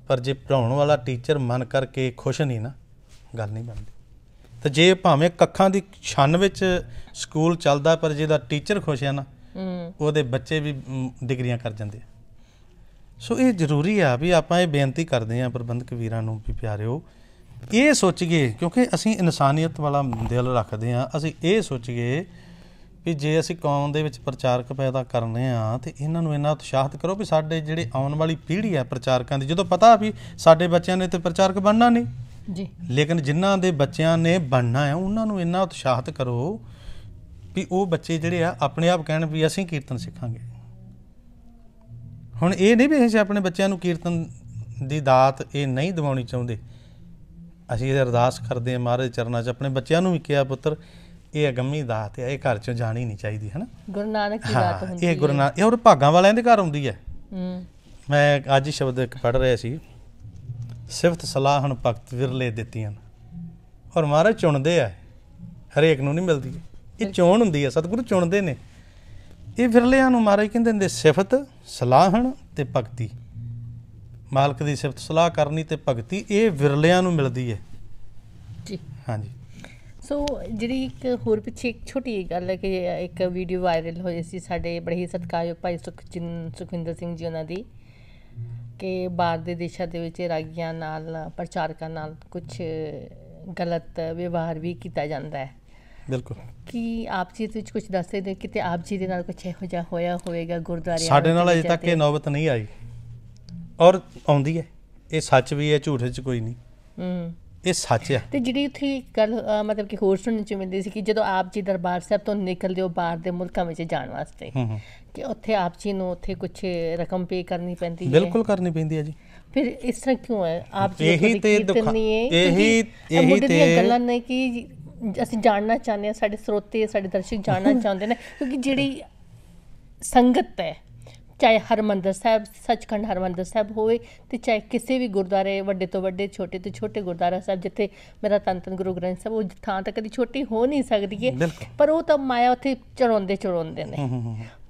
ਪਰ ਜੇ ਪੜਾਉਣ ਵਾਲਾ ਟੀਚਰ ਮਨ ਕਰਕੇ ਖੁਸ਼ ਨਹੀਂ ਨਾ ਗੱਲ ਨਹੀਂ ਬਣਦੀ ਤੇ ਜੇ ਭਾਵੇਂ ਕੱਖਾਂ ਦੀ ਛੰਨ ਵਿੱਚ ਸਕੂਲ ਚੱਲਦਾ ਪਰ ਜਿਹਦਾ ਟੀਚਰ ਖੁਸ਼ ਹੈ ਨਾ ਉਹਦੇ ਬੱਚੇ ਵੀ ਡਿਗਰੀਆਂ ਕਰ ਜਾਂਦੇ ਸੋ ਇਹ ਜ਼ਰੂਰੀ ਆ ਵੀ ਆਪਾਂ ਇਹ ਬੇਨਤੀ ਕਰਦੇ ਆ ਪ੍ਰਬੰਧਕ ਵੀਰਾਂ ਨੂੰ ਵੀ ਪਿਆਰਿਓ ਇਹ ਸੋਚੀਏ ਕਿਉਂਕਿ ਅਸੀਂ ਇਨਸਾਨੀਅਤ ਵਾਲਾ ਦਿਲ ਰੱਖਦੇ ਆ ਅਸੀਂ ਇਹ ਸੋਚੀਏ ਵੀ ਜੇ ਅਸੀਂ ਕੌਮ ਦੇ ਵਿੱਚ ਪ੍ਰਚਾਰਕ ਪੈਦਾ ਕਰਨੇ ਆ ਤੇ ਇਹਨਾਂ ਨੂੰ ਇਹਨਾਂ ਉਤਸ਼ਾਹਿਤ ਕਰੋ ਵੀ ਸਾਡੇ ਜਿਹੜੇ ਆਉਣ ਵਾਲੀ ਪੀੜ੍ਹੀ ਆ ਪ੍ਰਚਾਰਕਾਂ ਦੀ ਜਦੋਂ ਪਤਾ ਵੀ ਸਾਡੇ ਬੱਚਿਆਂ ਨੇ ਤੇ ਪ੍ਰਚਾਰਕ ਬਣਨਾ ਨਹੀਂ ਜੀ ਲੇਕਿਨ ਜਿਨ੍ਹਾਂ ਦੇ ਬੱਚਿਆਂ ਨੇ ਬਣਨਾ ਹੈ ਉਹਨਾਂ ਨੂੰ ਇੰਨਾ ਉਤਸ਼ਾਹਿਤ ਕਰੋ ਕਿ ਉਹ ਬੱਚੇ ਜਿਹੜੇ ਆ ਆਪਣੇ ਆਪ ਕਹਿਣ ਵੀ ਅਸੀਂ ਕੀਰਤਨ ਸਿੱਖਾਂਗੇ ਹੁਣ ਇਹ ਨਹੀਂ ਵੀ ਅਸੀਂ ਆਪਣੇ ਬੱਚਿਆਂ ਨੂੰ ਕੀਰਤਨ ਦੀ ਦਾਤ ਇਹ ਨਹੀਂ ਦਿਵਾਉਣੀ ਚਾਹੁੰਦੇ ਅਸੀਂ ਇਹ ਅਰਦਾਸ ਕਰਦੇ ਹਾਂ ਮਹਾਰਾਜ ਚਰਨਾਂ 'ਚ ਆਪਣੇ ਬੱਚਿਆਂ ਨੂੰ ਵੀ ਕਿਹਾ ਪੁੱਤਰ ਇਹ ਅਗੰਮੀ ਦਾਤ ਹੈ ਇਹ ਘਰ 'ਚੋਂ ਜਾਣੀ ਨਹੀਂ ਚਾਹੀਦੀ ਹੈ ਨਾ ਗੁਰੂ ਨਾਨਕ ਦੀ ਦਾਤ ਹੁੰਦੀ ਹੈ ਇਹ ਗੁਰੂ ਨਾਨਕ ਇਹ ਹੋਰ ਭਾਗਾਂ ਵਾਲਿਆਂ ਦੇ ਘਰ ਹੁੰਦੀ ਹੈ ਮੈਂ ਅੱਜ ਸ਼ਬਦ ਇੱਕ ਪੜ੍ਹ ਰਿਹਾ ਸੀ ਸਿਫਤ ਸਲਾਹ ਹਣ ਭਗਤ ਵਿਰਲੇ ਦਿੱਤੀਆਂ ਔਰ ਮਹਾਰਾਜ ਚੁਣਦੇ ਆ ਹਰੇਕ ਨੂੰ ਨਹੀਂ ਮਿਲਦੀ ਇਹ ਚੋਣ ਹੁੰਦੀ ਆ ਸਤਿਗੁਰੂ ਚੁਣਦੇ ਨੇ ਇਹ ਵਿਰਲਿਆਂ ਨੂੰ ਮਹਾਰਾਜ ਕਹਿੰਦੇ ਨੇ ਸਿਫਤ ਸਲਾਹਣ ਤੇ ਭਗਤੀ ਮਾਲਕ ਦੀ ਸਿਫਤ ਸਲਾਹ ਕਰਨੀ ਤੇ ਭਗਤੀ ਇਹ ਵਿਰਲਿਆਂ ਨੂੰ ਮਿਲਦੀ ਹੈ ਜੀ ਹਾਂਜੀ
ਸੋ ਜਿਹੜੀ ਇੱਕ ਹੋਰ ਪਿੱਛੇ ਇੱਕ ਛੋਟੀ ਜਿਹੀ ਗੱਲ ਹੈ ਕਿ ਇੱਕ ਵੀਡੀਓ ਵਾਇਰਲ ਹੋਈ ਸੀ ਸਾਡੇ ਬੜੇ ਹੀ ਸਤਿਕਾਰਯੋਗ ਭਾਈ ਸੁਖਜਿੰਦਰ ਸੁਖਿੰਦਰ ਸਿੰਘ ਜੀ ਉਹਨਾਂ ਦੀ ਕਿ ਬਾਹਰ ਦੇ ਦੇਸ਼ਾਂ ਦੇ ਵਿੱਚ ਰਾਗੀਆਂ ਨਾਲ ਪ੍ਰਚਾਰਕਾਂ ਨਾਲ ਕੁਝ ਗਲਤ ਵਿਵਹਾਰ ਵੀ ਕੀਤਾ ਜਾਂਦਾ ਹੈ ਬਿਲਕੁਲ ਕੀ ਆਪ ਜੀ ਤੁਸੀਂ ਕੁਝ ਦੱਸ ਸਕਦੇ ਕਿਤੇ ਆਪ ਜੀ ਦੇ ਨਾਲ ਕੁਝ ਇਹੋ ਜਿਹਾ ਹੋਇਆ ਹੋਵੇਗਾ ਗੁਰਦੁਆਰੇ ਸਾਡੇ ਨਾਲ ਅਜੇ ਤੱਕ ਇਹ
ਨੌਬਤ ਨਹੀਂ ਆਈ ਔਰ ਆਉਂਦੀ ਹੈ ਇਹ ਸੱਚ ਵੀ ਹੈ ਝੂਠ ਵਿੱਚ ਕੋਈ ਨਹੀਂ ਹੂੰ ਇਹ ਸੱਚ ਹੈ
ਤੇ ਜਿਹੜੀ ਉੱਥੇ ਗੱਲ ਮਤਲਬ ਕਿ ਹੋਰ ਸੁਣਨ ਚ ਮਿਲਦੀ ਸੀ ਕਿ ਜਦੋਂ ਆਪ ਜੀ ਦਰਬਾਰ ਸਾਹਿਬ ਤੋਂ ਨਿਕਲਦੇ ਹੋ ਬਾਹਰ ਦੇ ਮੁਲਕਾਂ ਵਿੱਚ ਜਾਣ ਵਾਸਤੇ ਹੂੰ ਕਿ ਉੱਥੇ ਆਪ ਜੀ ਨੂੰ ਉੱਥੇ ਕੁਝ ਰਕਮ ਪੇ ਕਰਨੀ ਪੈਂਦੀ ਹੈ ਬਿਲਕੁਲ ਕਰਨੀ ਪੈਂਦੀ ਹੈ ਜੀ ਫਿਰ ਇਸ ਤਰ੍ਹਾਂ ਕਿਉਂ ਹੈ ਆਪ ਜੀ ਇਹੀ ਤੇ ਇਹੀ ਇਹੀ ਤੇ ਗੱਲਾਂ ਨੇ ਕਿ ਅਸੀਂ ਜਾਣਨਾ ਚਾਹੁੰਦੇ ਹਾਂ ਸਾਡੇ ਸਰੋਤੇ ਸਾਡੇ ਦਰਸ਼ਕ ਜਾਣਨਾ ਚਾਹੁੰਦੇ ਨੇ ਕਿਉਂਕਿ ਜਿਹੜੀ ਸੰਗਤ ਹੈ ਚਾਹੇ ਹਰਮੰਦਰ ਸਾਹਿਬ ਸੱਚਖੰਡ ਹਰਮੰਦਰ ਸਾਹਿਬ ਹੋਵੇ ਤੇ ਚਾਹੇ ਕਿਸੇ ਵੀ ਗੁਰਦਾਰੇ ਵੱਡੇ ਤੋਂ ਵੱਡੇ ਛੋਟੇ ਤੋਂ ਛੋਟੇ ਗੁਰਦਾਰਾ ਸਾਹਿਬ ਜਿੱਥੇ ਮੇਰਾ ਤਨਤਨ ਗੁਰੂ ਗ੍ਰੰਥ ਸਾਹਿਬ ਉਹ ਥਾਂ ਤਾਂ ਕਦੀ ਛੋਟੀ ਹੋ ਨਹੀਂ ਸਕਦੀ ਪਰ ਉਹ ਤਾਂ ਮਾਇਆ ਉੱਥੇ ਚੜਾਉਂਦੇ ਚੜਾਉਂਦੇ ਨੇ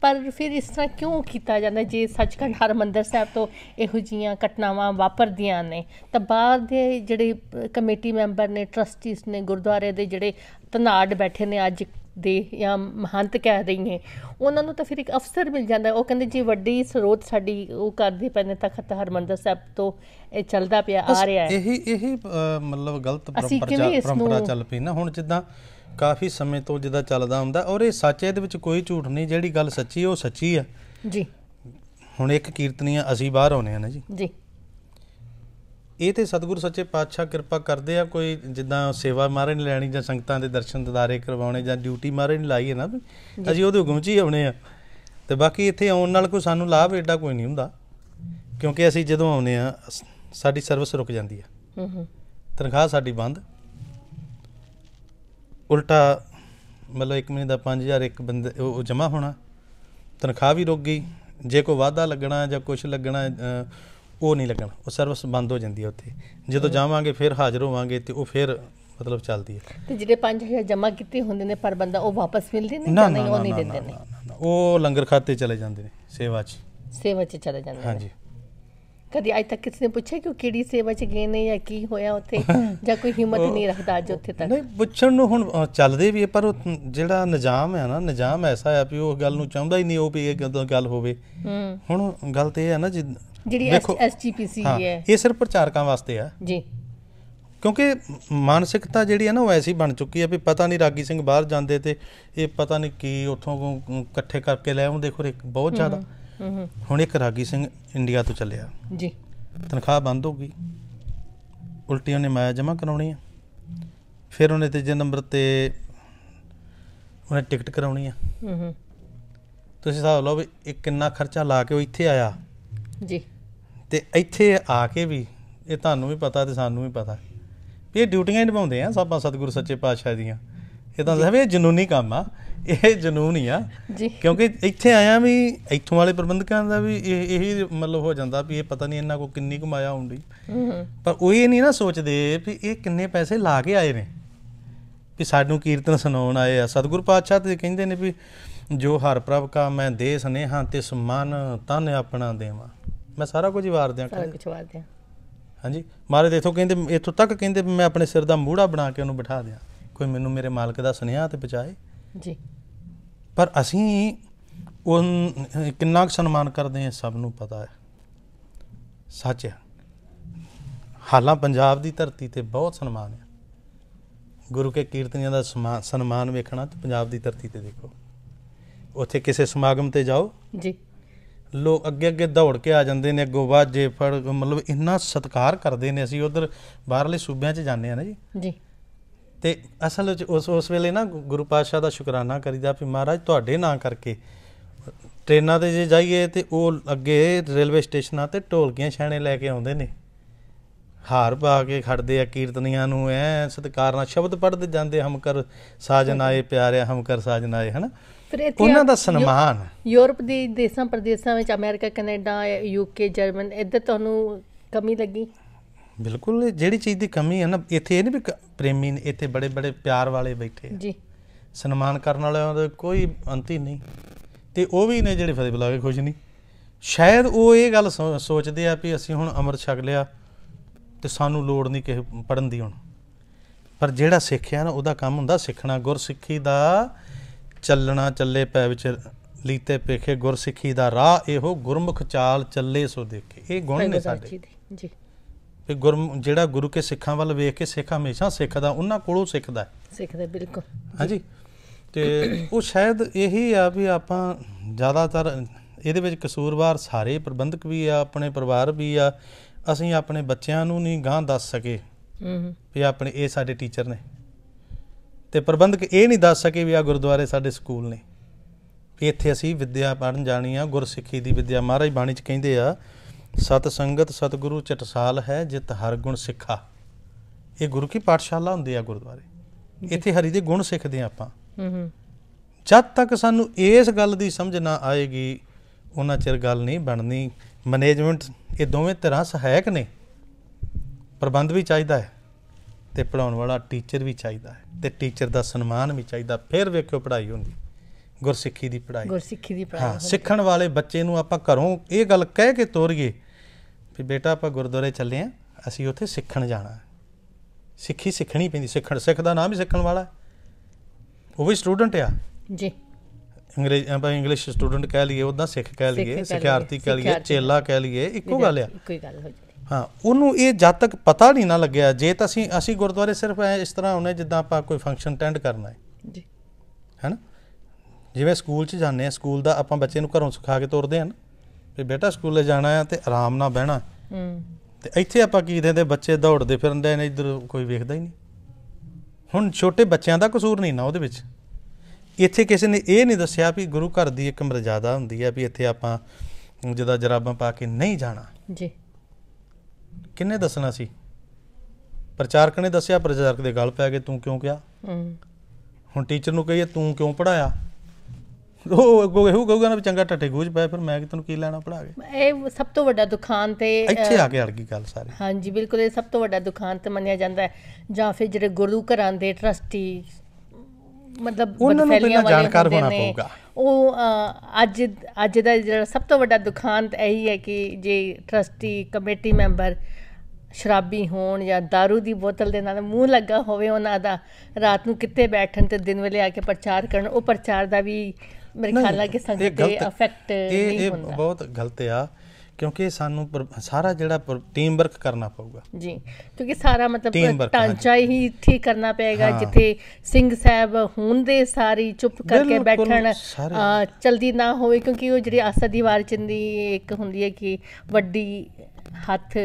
ਪਰ ਫਿਰ ਇਸ ਤਰ੍ਹਾਂ ਕਿਉਂ ਕੀਤਾ ਜਾਂਦਾ ਜੇ ਸੱਚਖੰਡ ਹਰਮੰਦਰ ਸਾਹਿਬ ਤੋਂ ਇਹੋ ਜੀਆਂ ਘਟਨਾਵਾਂ ਵਾਪਰਦੀਆਂ ਨੇ ਤਾਂ ਬਾਹਰ ਦੇ ਜਿਹੜੇ ਕਮੇਟੀ ਮੈਂਬਰ ਨੇ ਟਰਸਟੀਸ ਨੇ ਗੁਰਦੁਆਰੇ ਦੇ ਜਿਹੜੇ ਤਨਾੜ ਬੈਠੇ ਨੇ ਅੱਜ ਦੇ ਜਾਂ ਮਹੰਤ ਕਹਿ ਰਹੀ ਨੇ ਉਹਨਾਂ ਨੂੰ ਤਾਂ ਫਿਰ ਇੱਕ ਅਫਸਰ ਮਿਲ ਜਾਂਦਾ ਉਹ ਕਹਿੰਦੇ ਜੀ ਵੱਡੀ ਸਰੋਤ ਸਾਡੀ ਉਹ ਕਰਦੇ ਪੈਨੇ ਤਖਤ ਹਰਮੰਦਰ ਸਾਹਿਬ ਤੋਂ ਇਹ ਚੱਲਦਾ ਪਿਆ ਆ ਰਿਹਾ ਹੈ ਇਹੀ
ਇਹੀ ਮਤਲਬ ਗਲਤ ਪਰੰਪਰਾ ਚੱਲ ਪਈ ਨਾ ਹੁਣ ਜਿੱਦਾਂ ਕਾਫੀ ਸਮੇਂ ਤੋਂ ਜਿਹਦਾ ਚੱਲਦਾ ਹੁੰਦਾ ਔਰ ਇਹ ਸੱਚ ਇਹਦੇ ਵਿੱਚ ਕੋਈ ਝੂਠ ਨਹੀਂ ਜਿਹੜੀ ਗੱਲ ਸੱਚੀ ਉਹ ਸੱਚੀ ਆ ਜੀ ਹੁਣ ਇੱਕ ਕੀਰਤਨੀਆਂ ਅਸੀਂ ਬਾਹਰ ਆਉਨੇ ਆ ਨਾ ਜੀ ਜੀ ਇਹ ਤੇ ਸਤਿਗੁਰੂ ਸੱਚੇ ਪਾਤਸ਼ਾਹ ਕਿਰਪਾ ਕਰਦੇ ਆ ਕੋਈ ਜਿੱਦਾਂ ਸੇਵਾ ਮਾਰੇ ਨਹੀਂ ਲੈਣੀ ਜਾਂ ਸੰਗਤਾਂ ਦੇ ਦਰਸ਼ਨ ਦਿਦਾਰੇ ਕਰਵਾਉਣੇ ਜਾਂ ਡਿਊਟੀ ਮਾਰੇ ਨਹੀਂ ਲਾਈ ਹੈ ਨਾ ਅਸੀਂ ਉਹਦੇ ਹੁਕਮ 'ਚ ਹੀ ਆਉਨੇ ਆ ਤੇ ਬਾਕੀ ਇੱਥੇ ਆਉਣ ਨਾਲ ਕੋਈ ਸਾਨੂੰ ਲਾਭ ਏਡਾ ਕੋਈ ਨਹੀਂ ਹੁੰਦਾ ਕਿਉਂਕਿ ਅਸੀਂ ਜਦੋਂ ਆਉਨੇ ਆ ਸਾਡੀ ਸਰਵਿਸ ਰੁਕ ਜਾਂਦੀ ਆ ਹੂੰ ਹੂੰ ਤਨਖਾਹ ਸਾਡੀ ਬੰਦ ਉਲਟਾ ਮਤਲਬ 1 ਮਹੀਨੇ ਦਾ 5000 ਇੱਕ ਬੰਦੇ ਉਹ ਜਮਾ ਹੋਣਾ ਤਨਖਾਹ ਵੀ ਰੁਕ ਗਈ ਜੇ ਕੋਈ ਵਾਅਦਾ ਲੱਗਣਾ ਜਾਂ ਕੁਝ ਲੱਗਣਾ ਉਹ ਨਹੀਂ ਲੱਗਣਾ ਉਹ ਸਰਵਿਸ ਬੰਦ ਹੋ ਜਾਂਦੀ ਹੈ ਉੱਥੇ ਜਦੋਂ ਜਾਵਾਂਗੇ ਫਿਰ ਹਾਜ਼ਰ ਹੋਵਾਂਗੇ ਤੇ ਉਹ ਫਿਰ ਮਤਲਬ ਚੱਲਦੀ ਹੈ
ਤੇ ਜਿਹੜੇ 5000 ਜਮਾ ਕੀਤੇ ਹੁੰਦੇ ਨੇ ਪਰ ਬੰਦਾ ਉਹ ਵਾਪਸ ਮਿਲਦੇ ਨਹੀਂ ਜਾਂ ਨਹੀਂ ਉਹ ਨਹੀਂ ਦਿੰਦੇ ਨੇ
ਉਹ ਲੰਗਰ ਖਾਤੇ ਚਲੇ ਜਾਂਦੇ ਨੇ ਸੇਵਾ 'ਚ
ਸੇਵਾ 'ਚ ਚਲੇ ਜਾਂਦੇ ਨੇ ਹਾਂਜੀ ਕਦੀ ਅਜੇ ਤੱਕ ਕਿਸੇ ਨੇ ਪੁੱਛਿਆ ਕਿ ਉਹ ਕਿਹੜੀ ਸੇਵਾ ਚ ਗਏ ਨੇ ਜਾਂ ਕੀ ਹੋਇਆ ਉੱਥੇ ਜਾਂ ਕੋਈ ਹਿੰਮਤ ਨਹੀਂ ਰੱਖਦਾ ਅੱਜ ਉੱਥੇ ਤੱਕ
ਨਹੀਂ ਪੁੱਛਣ ਨੂੰ ਹੁਣ ਚੱਲਦੇ ਵੀ ਪਰ ਜਿਹੜਾ ਨਿਜ਼ਾਮ ਹੈ ਨਾ ਨਿਜ਼ਾਮ ਐਸਾ ਹੈ ਵੀ ਉਹ ਗੱਲ ਨੂੰ ਚਾਹੁੰਦਾ ਹੀ ਨਹੀਂ ਉਹ ਵੀ ਇਹ ਗੱਲ ਹੋਵੇ ਹੁਣ ਗੱਲ ਤੇ ਇਹ ਹੈ ਨਾ ਜਿਹੜੀ
ਐਸਜੀਪੀਸੀ ਹੈ ਇਹ
ਸਿਰਫ ਪ੍ਰਚਾਰਕਾਂ ਵਾਸਤੇ ਆ ਜੀ ਕਿਉਂਕਿ ਮਾਨਸਿਕਤਾ ਜਿਹੜੀ ਹੈ ਨਾ ਉਹ ਐਸੀ ਬਣ ਚੁੱਕੀ ਹੈ ਵੀ ਪਤਾ ਨਹੀਂ ਰਾਗੀ ਸਿੰਘ ਬਾਹਰ ਜਾਂਦੇ ਤੇ ਇਹ ਪਤਾ ਨਹੀਂ ਕੀ ਉੱਥੋਂ ਇਕੱਠੇ ਕਰਕੇ ਲੈ ਆਉਂਦੇ ਖੁਰੇ ਬਹੁਤ ਜ਼ਿਆਦਾ ਹੁਣ ਇੱਕ ਰਾਗੀ ਸਿੰਘ ਇੰਡੀਆ ਤੋਂ ਚੱਲਿਆ ਜੀ ਤਨਖਾਹ ਬੰਦ ਹੋ ਗਈ ਉਲਟੀ ਉਹਨੇ ਮਾਇਆ ਜਮਾ ਕਰਾਉਣੀ ਆ ਫਿਰ ਉਹਨੇ ਤੀਜੇ ਨੰਬਰ ਤੇ ਉਹਨੇ ਟਿਕਟ ਕਰਾਉਣੀ ਆ ਹੂੰ ਹੂੰ ਤੁਸੀਂ ਸਾਬ ਲਓ ਵੀ ਇਹ ਕਿੰਨਾ ਖਰਚਾ ਲਾ ਕੇ ਉਹ ਇੱਥੇ ਆਇਆ ਜੀ ਤੇ ਇੱਥੇ ਆ ਕੇ ਵੀ ਇਹ ਤੁਹਾਨੂੰ ਵੀ ਪਤਾ ਤੇ ਸਾਨੂੰ ਵੀ ਪਤਾ ਵੀ ਇਹ ਡਿਊਟੀਆਂ ਨਿਭਾਉਂਦੇ ਆ ਸਾਬਾ ਸਤਿਗੁਰੂ ਸੱਚੇ ਪਾਤਸ਼ਾਹ ਦੀਆਂ ਇਹ ਤਾਂ ਸਭ ਇਹ ਜਨੂਨੀ ਕੰਮ ਆ ਇਹ ਜਨੂਨ ਹੀ ਆ ਕਿਉਂਕਿ ਇੱਥੇ ਆਇਆ ਵੀ ਇੱਥੋਂ ਵਾਲੇ ਪ੍ਰਬੰਧਕਾਂ ਦਾ ਵੀ ਇਹ ਇਹੀ ਮਤਲਬ ਹੋ ਜਾਂਦਾ ਵੀ ਇਹ ਪਤਾ ਨਹੀਂ ਇਹਨਾਂ ਕੋ ਕਿੰਨੀ ਕਮਾਇਆ ਹੁੰਦੀ ਪਰ ਉਹ ਇਹ ਨਹੀਂ ਨਾ ਸੋਚਦੇ ਵੀ ਇਹ ਕਿੰਨੇ ਪੈਸੇ ਲਾ ਕੇ ਆਏ ਨੇ ਕਿ ਸਾਨੂੰ ਕੀਰਤਨ ਸੁਣਾਉਣ ਆਏ ਆ ਸਤਿਗੁਰ ਪਾਤਸ਼ਾਹ ਤੇ ਕਹਿੰਦੇ ਨੇ ਵੀ ਜੋ ਹਰ ਪ੍ਰਭ ਕਾ ਮੈਂ ਦੇ ਸਨੇਹਾਂ ਤੇ ਸਮਾਨ ਤਨ ਆਪਣਾ ਦੇਵਾਂ ਮੈਂ ਸਾਰਾ ਕੁਝ ਵਾਰ ਦਿਆਂ ਸਾਰਾ ਕੁਝ ਵਾਰ ਦਿਆਂ ਹਾਂਜੀ ਮਾਰੇ ਦੇਖੋ ਕਹਿੰਦੇ ਇੱਥੋਂ ਤੱਕ ਕਹਿੰਦੇ ਮੈਂ ਆਪਣੇ ਸਿਰ ਦਾ ਮੂੜਾ ਬਣਾ ਕੇ ਉਹਨੂੰ ਬਿਠਾ ਦਿਆਂ ਕੋਈ ਮੈਨੂੰ ਮੇਰੇ ਮਾਲਕ ਦਾ ਸੁਨੇਹਾ ਤੇ ਪਚਾਏ ਜੀ ਪਰ ਅਸੀਂ ਉਹ ਕਿੰਨਾ ਕੁ ਸਨਮਾਨ ਕਰਦੇ ਆ ਸਭ ਨੂੰ ਪਤਾ ਹੈ ਸੱਚ ਹੈ ਹਾਲਾਂ ਪੰਜਾਬ ਦੀ ਧਰਤੀ ਤੇ ਬਹੁਤ ਸਨਮਾਨ ਹੈ ਗੁਰੂ ਕੇ ਕੀਰਤਨੀਆਂ ਦਾ ਸਨਮਾਨ ਵੇਖਣਾ ਤੇ ਪੰਜਾਬ ਦੀ ਧਰਤੀ ਤੇ ਦੇਖੋ ਉੱਥੇ ਕਿਸੇ ਸਮਾਗਮ ਤੇ ਜਾਓ ਜੀ ਲੋਕ ਅੱਗੇ ਅੱਗੇ ਦੌੜ ਕੇ ਆ ਜਾਂਦੇ ਨੇ ਅੱਗੋਂ ਬਾਜੇ ਫੜ ਮਤਲਬ ਇੰਨਾ ਸਤਿਕਾਰ ਕਰਦੇ ਨੇ ਅਸੀਂ ਉਧਰ ਬਾਹਰਲੇ ਸੂਬਿਆਂ 'ਚ ਜਾਂਦੇ ਆ ਨਾ ਜੀ ਜੀ ਤੇ ਅਸਲ ਵਿੱਚ ਉਸ ਉਸ ਵੇਲੇ ਨਾ ਗੁਰੂ ਪਾਤਸ਼ਾਹ ਦਾ ਸ਼ੁਕਰਾਨਾ ਕਰੀਦਾ ਵੀ ਮਹਾਰਾਜ ਤੁਹਾਡੇ ਨਾਂ ਕਰਕੇ ਟ੍ਰੇਨਾਂ ਤੇ ਜੇ ਜਾਈਏ ਤੇ ਉਹ ਅੱਗੇ ਰੇਲਵੇ ਸਟੇਸ਼ਨਾਂ ਤੇ ਢੋਲਕੀਆਂ ਛਾਣੇ ਲੈ ਕੇ ਆਉਂਦੇ ਨੇ ਹਾਰ ਪਾ ਕੇ ਖੜਦੇ ਆ ਕੀਰਤਨੀਆਂ ਨੂੰ ਐ ਸਤਕਾਰ ਨਾਲ ਸ਼ਬਦ ਪੜ੍ਹਦੇ ਜਾਂਦੇ ਹਮਕਰ ਸਾਜਨ ਆਏ ਪਿਆਰਿਆ ਹਮਕਰ ਸਾਜਨ ਆਏ ਹਨਾ
ਫਿਰ ਉਹਨਾਂ ਦਾ ਸਨਮਾਨ ਯੂਰਪ ਦੇ ਦੇਸ਼ਾਂ ਪ੍ਰਦੇਸ਼ਾਂ ਵਿੱਚ ਅਮਰੀਕਾ ਕੈਨੇਡਾ ਯੂਕੇ ਜਰਮਨ ਇੱਧਰ ਤੁਹਾਨੂੰ ਕਮੀ ਲੱਗੀ
ਬਿਲਕੁਲ ਜਿਹੜੀ ਚੀਜ਼ ਦੀ ਕਮੀ ਹੈ ਨਾ ਇੱਥੇ ਇਹ ਨਹੀਂ ਵੀ ਪ੍ਰੇਮੀ ਨੇ ਇੱਥੇ ਬੜੇ ਬੜੇ ਪਿਆਰ ਵਾਲੇ ਬੈਠੇ ਆ ਜੀ ਸਨਮਾਨ ਕਰਨ ਵਾਲਿਆਂ ਦਾ ਕੋਈ ਅੰਤ ਹੀ ਨਹੀਂ ਤੇ ਉਹ ਵੀ ਨੇ ਜਿਹੜੇ ਫਤਿਹ ਬੁਲਾ ਕੇ ਖੁਸ਼ ਨਹੀਂ ਸ਼ਾਇਦ ਉਹ ਇਹ ਗੱਲ ਸੋਚਦੇ ਆ ਵੀ ਅਸੀਂ ਹੁਣ ਅਮਰ ਛਕ ਲਿਆ ਤੇ ਸਾਨੂੰ ਲੋੜ ਨਹੀਂ ਕਿਸੇ ਪੜਨ ਦੀ ਹੁਣ ਪਰ ਜਿਹੜਾ ਸਿੱਖਿਆ ਨਾ ਉਹਦਾ ਕੰਮ ਹੁੰਦਾ ਸਿੱਖਣਾ ਗੁਰਸਿੱਖੀ ਦਾ ਚੱਲਣਾ ਚੱਲੇ ਪੈ ਵਿੱਚ ਲੀਤੇ ਪੇਖੇ ਗੁਰਸਿੱਖੀ ਦਾ ਰਾਹ ਇਹੋ ਗੁਰਮੁਖ ਚਾਲ ਚੱਲੇ ਸੋ ਦੇਖੇ ਇਹ ਗੁਣ ਨੇ ਸਾਡੇ ਜੀ ਜੀ ਕਿ ਗੁਰ ਜਿਹੜਾ ਗੁਰੂ ਕੇ ਸਿੱਖਾਂ ਵੱਲ ਵੇਖ ਕੇ ਸਿੱਖ ਹਮੇਸ਼ਾ ਸਿੱਖਦਾ ਉਹਨਾਂ ਕੋਲੋਂ ਸਿੱਖਦਾ ਸਿੱਖਦਾ ਬਿਲਕੁਲ ਹਾਂਜੀ ਤੇ ਉਹ ਸ਼ਾਇਦ ਇਹੀ ਆ ਵੀ ਆਪਾਂ ਜ਼ਿਆਦਾਤਰ ਇਹਦੇ ਵਿੱਚ ਕਸੂਰਵਾਰ ਸਾਰੇ ਪ੍ਰਬੰਧਕ ਵੀ ਆ ਆਪਣੇ ਪਰਿਵਾਰ ਵੀ ਆ ਅਸੀਂ ਆਪਣੇ ਬੱਚਿਆਂ ਨੂੰ ਨਹੀਂ ਗਾਂ ਦੱਸ ਸਕੇ ਹੂੰ ਵੀ ਆਪਣੇ ਇਹ ਸਾਡੇ ਟੀਚਰ ਨੇ ਤੇ ਪ੍ਰਬੰਧਕ ਇਹ ਨਹੀਂ ਦੱਸ ਸਕੇ ਵੀ ਆ ਗੁਰਦੁਆਰੇ ਸਾਡੇ ਸਕੂਲ ਨੇ ਇੱਥੇ ਅਸੀਂ ਵਿਦਿਆ ਪੜਨ ਜਾਣੀ ਆ ਗੁਰਸਿੱਖੀ ਦੀ ਵਿੱਦਿਆ ਮਹਾਰਾਜ ਬਾਣੀ ਚ ਕਹਿੰਦੇ ਆ ਸਤ ਸੰਗਤ ਸਤਿਗੁਰੂ ਚਟਸਾਲ ਹੈ ਜਿਤ ਹਰ ਗੁਣ ਸਿੱਖਾ ਇਹ ਗੁਰੂ ਕੀ ਪਾਠਸ਼ਾਲਾ ਹੁੰਦੀ ਆ ਗੁਰਦੁਆਰੇ ਇੱਥੇ ਹਰੀ ਦੇ ਗੁਣ ਸਿੱਖਦੇ ਆ ਆਪਾਂ ਜਦ ਤੱਕ ਸਾਨੂੰ ਇਸ ਗੱਲ ਦੀ ਸਮਝ ਨਾ ਆਏਗੀ ਉਹਨਾਂ ਚਿਰ ਗੱਲ ਨਹੀਂ ਬਣਨੀ ਮੈਨੇਜਮੈਂਟ ਇਹ ਦੋਵੇਂ ਤਰ੍ਹਾਂ ਸਹਾਇਕ ਨੇ ਪ੍ਰਬੰਧ ਵੀ ਚਾਹੀਦਾ ਹੈ ਤੇ ਪੜਾਉਣ ਵਾਲਾ ਟੀਚਰ ਵੀ ਚਾਹੀਦਾ ਹੈ ਤੇ ਟੀਚਰ ਦਾ ਸਨਮਾਨ ਵੀ ਚਾਹੀਦਾ ਫਿਰ ਵੇਖਿਓ ਪੜ੍ਹਾਈ ਹੁੰਦੀ ਗੁਰਸਿੱਖੀ ਦੀ ਪੜ੍ਹਾਈ
ਗੁਰਸਿੱਖੀ ਦੀ ਪੜ੍ਹਾਈ ਹਾਂ
ਸਿੱਖਣ ਵਾਲੇ ਬੱਚੇ ਨੂੰ ਆਪਾਂ ਘਰੋਂ ਇਹ ਗੱਲ ਕਹਿ ਕੇ ਤੋਰੀਏ ਵੀ ਬੇਟਾ ਆਪਾਂ ਗੁਰਦੁਆਰੇ ਚੱਲੇ ਆਂ ਅਸੀਂ ਉੱਥੇ ਸਿੱਖਣ ਜਾਣਾ ਹੈ ਸਿੱਖੀ ਸਿੱਖਣੀ ਪੈਂਦੀ ਸਿੱਖਣ ਸਿੱਖ ਦਾ ਨਾਮ ਹੀ ਸਿੱਖਣ ਵਾਲਾ ਉਹ ਵੀ ਸਟੂਡੈਂਟ ਆ ਜੀ ਅੰਗਰੇਜ਼ ਆਪਾਂ ਇੰਗਲਿਸ਼ ਸਟੂਡੈਂਟ ਕਹਿ ਲਈਏ ਉਹਦਾ ਸਿੱਖ ਕਹਿ ਲਈਏ ਸਿਖਿਆਰਥੀ ਕਹਿ ਲਈਏ ਚੇਲਾ ਕਹਿ ਲਈਏ ਇੱਕੋ ਗੱਲ ਆ
ਕੋਈ ਗੱਲ ਹੋ ਜਾਂਦੀ
ਹਾਂ ਉਹਨੂੰ ਇਹ ਜਦ ਤੱਕ ਪਤਾ ਨਹੀਂ ਨਾ ਲੱਗਿਆ ਜੇ ਤਾਂ ਅਸੀਂ ਅਸੀਂ ਗੁਰਦੁਆਰੇ ਸਿਰਫ ਇਸ ਤਰ੍ਹਾਂ ਹੁੰਨੇ ਜਿੱਦਾਂ ਆਪਾਂ ਕੋਈ ਫੰਕਸ਼ਨ ਅਟੈਂਡ ਕਰਨਾ ਹੈ ਜੀ ਹੈਨਾ ਜਿਵੇਂ ਸਕੂਲ 'ਚ ਜਾਂਦੇ ਆ ਸਕੂਲ ਦਾ ਆਪਾਂ ਬੱਚੇ ਨੂੰ ਘਰੋਂ ਸਿਖਾ ਕੇ ਤੋਰਦੇ ਨਾ ਵੀ ਬੇਟਾ ਸਕੂਲੇ ਜਾਣਾ ਹੈ ਤੇ ਆਰਾਮ ਨਾਲ ਬਹਿਣਾ ਹੂੰ ਤੇ ਇੱਥੇ ਆਪਾਂ ਕੀ ਦਿੰਦੇ ਬੱਚੇ ਦੌੜਦੇ ਫਿਰਦੇ ਨੇ ਇੱਧਰ ਕੋਈ ਵੇਖਦਾ ਹੀ ਨਹੀਂ ਹੁਣ ਛੋਟੇ ਬੱਚਿਆਂ ਦਾ ਕਸੂਰ ਨਹੀਂ ਨਾ ਉਹਦੇ ਵਿੱਚ ਇੱਥੇ ਕਿਸੇ ਨੇ ਇਹ ਨਹੀਂ ਦੱਸਿਆ ਵੀ ਗੁਰੂ ਘਰ ਦੀ ਇੱਕ ਮਰਜ਼ਾਦਾ ਹੁੰਦੀ ਹੈ ਵੀ ਇੱਥੇ ਆਪਾਂ ਜਿਹਦਾ ਜਰਾਬਾਂ ਪਾ ਕੇ ਨਹੀਂ ਜਾਣਾ ਜੀ ਕਿੰਨੇ ਦੱਸਣਾ ਸੀ ਪ੍ਰਚਾਰਕ ਨੇ ਦੱਸਿਆ ਪ੍ਰਚਾਰਕ ਦੇ ਗੱਲ ਪੈ ਗਏ ਤੂੰ ਕਿਉਂ ਕਿਹਾ ਹੂੰ ਹੁਣ ਟੀਚਰ ਨੂੰ ਕਹੀਏ ਤੂੰ ਕਿਉਂ ਪੜਾਇਆ ਉਹ ਕੋਈ ਇਹੋ ਕਹੂਗਾ ਨਾ ਚੰਗਾ ਟੱਟੇ ਗੂਜ ਪਏ ਫਿਰ ਮੈਂ ਕਿ ਤੈਨੂੰ ਕੀ ਲੈਣਾ ਪੜਾ
ਕੇ ਇਹ ਸਭ ਤੋਂ ਵੱਡਾ ਦੁਕਾਨ ਤੇ ਇੱਥੇ ਆ ਕੇ
ਅੜ ਗਈ ਗੱਲ ਸਾਰੀ
ਹਾਂਜੀ ਬਿਲਕੁਲ ਇਹ ਸਭ ਤੋਂ ਵੱਡਾ ਦੁਕਾਨ ਤੇ ਮੰਨਿਆ ਜਾਂਦਾ ਹੈ ਜਾਂ ਫਿਰ ਜਿਹੜੇ ਗੁਰੂ ਘਰਾਂ ਦੇ ਟਰਸਟੀ ਮਤਲਬ ਉਹਨਾਂ ਨੂੰ ਪਹਿਲਾਂ ਜਾਣਕਾਰ ਹੋਣਾ ਪਊਗਾ ਉਹ ਅੱਜ ਅੱਜ ਦਾ ਜਿਹੜਾ ਸਭ ਤੋਂ ਵੱਡਾ ਦੁਕਾਨ ਇਹ ਇਹੀ ਹੈ ਕਿ ਜੇ ਟਰਸਟੀ ਕਮੇਟੀ ਮੈਂਬਰ ਸ਼ਰਾਬੀ ਹੋਣ ਜਾਂ दारू ਦੀ ਬੋਤਲ ਦੇ ਨਾਲ ਮੂੰਹ ਲੱਗਾ ਹੋਵੇ ਉਹਨਾਂ ਦਾ ਰਾਤ ਨੂੰ ਕਿੱਥੇ ਬੈਠਣ ਤੇ ਦਿਨ ਵੇਲੇ ਆ ਕੇ ਪ੍ਰਚਾਰ ਕਰਨ ਉਹ ਪ੍ਰਚਾਰ ਦਾ ਵੀ ਮੇਰੇ ਖਿਆਲ ਨਾਲ ਕਿ ਸੰਗਤ ਤੇ ਅਫੈਕਟ ਨਹੀਂ ਹੁੰਦਾ ਇਹ
ਬਹੁਤ ਗਲਤ ਆ ਕਿਉਂਕਿ ਸਾਨੂੰ ਸਾਰਾ ਜਿਹੜਾ ਟੀਮ ਵਰਕ ਕਰਨਾ ਪਊਗਾ
ਜੀ ਕਿਉਂਕਿ ਸਾਰਾ ਮਤਲਬ ਟਾਂਚਾ ਹੀ ਠੀਕ ਕਰਨਾ ਪਏਗਾ ਜਿੱਥੇ ਸਿੰਘ ਸਾਹਿਬ ਹੁਣ ਦੇ ਸਾਰੀ ਚੁੱਪ ਕਰਕੇ ਬੈਠਣ ਚਲਦੀ ਨਾ ਹੋਵੇ ਕਿਉਂਕਿ ਉਹ ਜਿਹੜੀ ਆਸਾ ਦੀਵਾਰ ਚੰਦੀ ਇੱਕ ਹੁੰਦੀ ਹੈ ਕਿ ਵੱਡੀ ਹੱਥ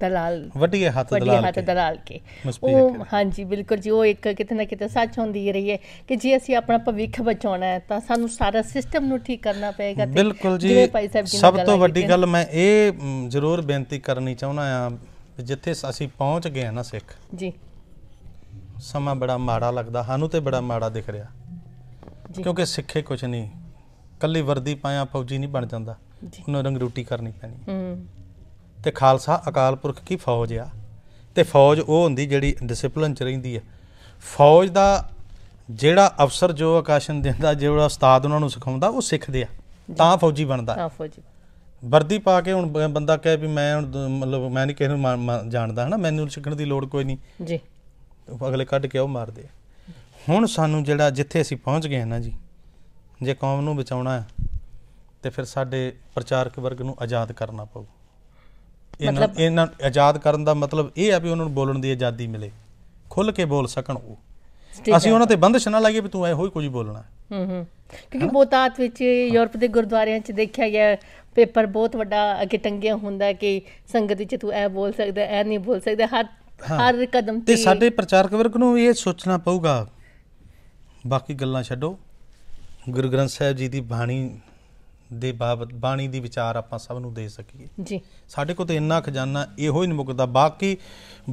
ਦਲਾਲ ਵੱਡੇ ਹੱਥ ਦਲਾਲ ਵੱਡੇ ਹੱਥ ਦਲਾਲ ਕੇ ਉਹ ਹਾਂਜੀ ਬਿਲਕੁਲ ਜੀ ਉਹ ਇੱਕ ਕਿਤੇ ਨਾ ਕਿਤੇ ਸੱਚ ਹੁੰਦੀ ਰਹੀ ਹੈ ਕਿ ਜੇ ਅਸੀਂ ਆਪਣਾ ਭਵਿੱਖ ਬਚਾਉਣਾ ਹੈ ਤਾਂ ਸਾਨੂੰ ਸਾਰਾ ਸਿਸਟਮ ਨੂੰ ਠੀਕ ਕਰਨਾ ਪਏਗਾ ਬਿਲਕੁਲ ਜੀ ਸਭ ਤੋਂ ਵੱਡੀ ਗੱਲ
ਮੈਂ ਇਹ ਜ਼ਰੂਰ ਬੇਨਤੀ ਕਰਨੀ ਚਾਹੁੰਦਾ ਆ ਜਿੱਥੇ ਅਸੀਂ ਪਹੁੰਚ ਗਏ ਆ ਨਾ ਸਿੱਖ ਜੀ ਸਮਾਂ ਬੜਾ ਮਾੜਾ ਲੱਗਦਾ ਸਾਨੂੰ ਤੇ ਬੜਾ ਮਾੜਾ ਦਿਖ ਰਿਹਾ ਕਿਉਂਕਿ ਸਿੱਖੇ ਕੁਝ ਨਹੀਂ ਕੱਲੀ ਵਰਦੀ ਪਾਇਆ ਫੌਜੀ ਨਹੀਂ ਬਣ ਜਾਂਦਾ ਉਹਨੂੰ ਰੰਗ ਰੋਟੀ ਕਰਨੀ ਪੈਣੀ ਹੂੰ ਤੇ ਖਾਲਸਾ ਅਕਾਲ ਪੁਰਖ ਕੀ ਫੌਜ ਆ ਤੇ ਫੌਜ ਉਹ ਹੁੰਦੀ ਜਿਹੜੀ ਡਿਸਪਲਿਨ ਚ ਰਹਿੰਦੀ ਆ ਫੌਜ ਦਾ ਜਿਹੜਾ ਅਫਸਰ ਜੋ ਆਕਾਸ਼ਨ ਦਿੰਦਾ ਜਿਹੜਾ ਉਸਤਾਦ ਉਹਨਾਂ ਨੂੰ ਸਿਖਾਉਂਦਾ ਉਹ ਸਿੱਖਦੇ ਆ ਤਾਂ ਫੌਜੀ ਬਣਦਾ ਤਾਂ ਫੌਜੀ ਵਰਦੀ ਪਾ ਕੇ ਹੁਣ ਬੰਦਾ ਕਹੇ ਵੀ ਮੈਂ ਹੁਣ ਮਤਲਬ ਮੈਂ ਨਹੀਂ ਕਿਸੇ ਨੂੰ ਜਾਣਦਾ ਹਨਾ ਮੈਨੂੰ ਸਿੱਖਣ ਦੀ ਲੋੜ ਕੋਈ ਨਹੀਂ ਜੀ ਅਗਲੇ ਕੱਢ ਕੇ ਉਹ ਮਾਰਦੇ ਹੁਣ ਸਾਨੂੰ ਜਿਹੜਾ ਜਿੱਥੇ ਅਸੀਂ ਪਹੁੰਚ ਗਏ ਹਨਾ ਜੀ ਜੇ ਕੌਮ ਨੂੰ ਬਚਾਉਣਾ ਹੈ ਤੇ ਫਿਰ ਸਾਡੇ ਪ੍ਰਚਾਰਕ ਵਰਗ ਨੂੰ ਆਜ਼ਾਦ ਕਰਨਾ ਪਊ ਮਤਲਬ ਇਹਨਾਂ ਆਜ਼ਾਦ ਕਰਨ ਦਾ ਮਤਲਬ ਇਹ ਆ ਵੀ ਉਹਨਾਂ ਨੂੰ ਬੋਲਣ ਦੀ ਆਜ਼ਾਦੀ ਮਿਲੇ ਖੁੱਲ ਕੇ ਬੋਲ ਸਕਣ ਉਹ ਅਸੀਂ ਉਹਨਾਂ ਤੇ ਬੰਦਸ਼ ਨਾ ਲਾਈਏ ਵੀ ਤੂੰ ਇਹੋ ਹੀ ਕੁਝ ਬੋਲਣਾ
ਹੂੰ ਹੂੰ ਕਿਉਂਕਿ ਬੋਤਾਤ ਵਿੱਚ ਯੂਰਪ ਦੇ ਗੁਰਦੁਆਰਿਆਂ 'ਚ ਦੇਖਿਆ ਗਿਆ ਪੇਪਰ ਬਹੁਤ ਵੱਡਾ ਅੱਗੇ ਟੰਗਿਆ ਹੁੰਦਾ ਕਿ ਸੰਗਤ ਵਿੱਚ ਤੂੰ ਇਹ ਬੋਲ ਸਕਦਾ ਐ ਨਹੀਂ ਬੋਲ ਸਕਦਾ ਹਰ ਹਰ ਕਦਮ ਤੇ ਸਾਡੇ
ਪ੍ਰਚਾਰਕ ਵਰਗ ਨੂੰ ਇਹ ਸੋਚਣਾ ਪਊਗਾ ਬਾਕੀ ਗੱਲਾਂ ਛੱਡੋ ਗੁਰਗ੍ਰੰਥ ਸਾਹਿਬ ਜੀ ਦੀ ਬਾਣੀ ਦੇ ਬਾਬਤ ਬਾਣੀ ਦੀ ਵਿਚਾਰ ਆਪਾਂ ਸਭ ਨੂੰ ਦੇ ਸਕੀਏ ਜੀ ਸਾਡੇ ਕੋਲ ਤੇ ਇੰਨਾ ਖਜ਼ਾਨਾ ਇਹੋ ਹੀ ਨਿਮੁਕਦਾ ਬਾਕੀ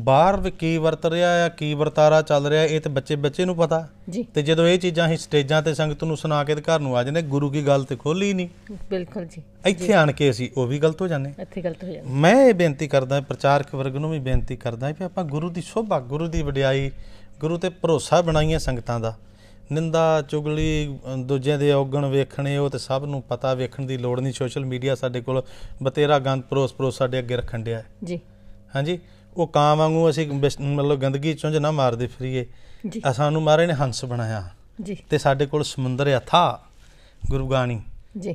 ਬਾਹਰ ਕੀ ਵਰਤ ਰਿਹਾ ਆ ਕੀ ਵਰਤਾਰਾ ਚੱਲ ਰਿਹਾ ਇਹ ਤੇ ਬੱਚੇ ਬੱਚੇ ਨੂੰ ਪਤਾ ਤੇ ਜਦੋਂ ਇਹ ਚੀਜ਼ਾਂ ਹੀ ਸਟੇਜਾਂ ਤੇ ਸੰਗਤ ਨੂੰ ਸੁਣਾ ਕੇ ਘਰ ਨੂੰ ਆ ਜਾਂਦੇ ਗੁਰੂ ਕੀ ਗੱਲ ਤੇ ਖੋਲੀ ਨਹੀਂ
ਬਿਲਕੁਲ ਜੀ ਇੱਥੇ ਆਣ
ਕੇ ਅਸੀਂ ਉਹ ਵੀ ਗਲਤ ਹੋ ਜਾਂਦੇ
ਇੱਥੇ ਗਲਤ ਹੋ ਜਾਂਦੇ
ਮੈਂ ਇਹ ਬੇਨਤੀ ਕਰਦਾ ਪ੍ਰਚਾਰਕ ਵਰਗ ਨੂੰ ਵੀ ਬੇਨਤੀ ਕਰਦਾ ਕਿ ਆਪਾਂ ਗੁਰੂ ਦੀ ਸ਼ੋਭਾ ਗੁਰੂ ਦੀ ਵਡਿਆਈ ਗੁਰੂ ਤੇ ਭਰੋਸਾ ਬਣਾਈਏ ਸੰਗਤਾਂ ਦਾ ਨਿੰਦਾ ਚੁਗਲੀ ਦੂਜਿਆਂ ਦੇ ਔਗਣ ਵੇਖਣੇ ਉਹ ਤੇ ਸਭ ਨੂੰ ਪਤਾ ਵੇਖਣ ਦੀ ਲੋੜ ਨਹੀਂ ਸੋਸ਼ਲ ਮੀਡੀਆ ਸਾਡੇ ਕੋਲ ਬਤੇਰਾ ਗੰਦ ਪਰੋਸ ਪਰੋਸ ਸਾਡੇ ਅੱਗੇ ਰੱਖਣ ਡਿਆ ਜੀ ਹਾਂਜੀ ਉਹ ਕਾਂ ਵਾਂਗੂ ਅਸੀਂ ਮਤਲਬ ਗੰਦਗੀ ਚੁੰਝ ਨਾ ਮਾਰਦੇ ਫਰੀਏ ਜੀ ਸਾਨੂੰ ਮਾਰੇ ਨੇ ਹੰਸ ਬਣਾਇਆ ਜੀ ਤੇ ਸਾਡੇ ਕੋਲ ਸਮੁੰਦਰ ਅਥਾ ਗੁਰੂ ਗਾਣੀ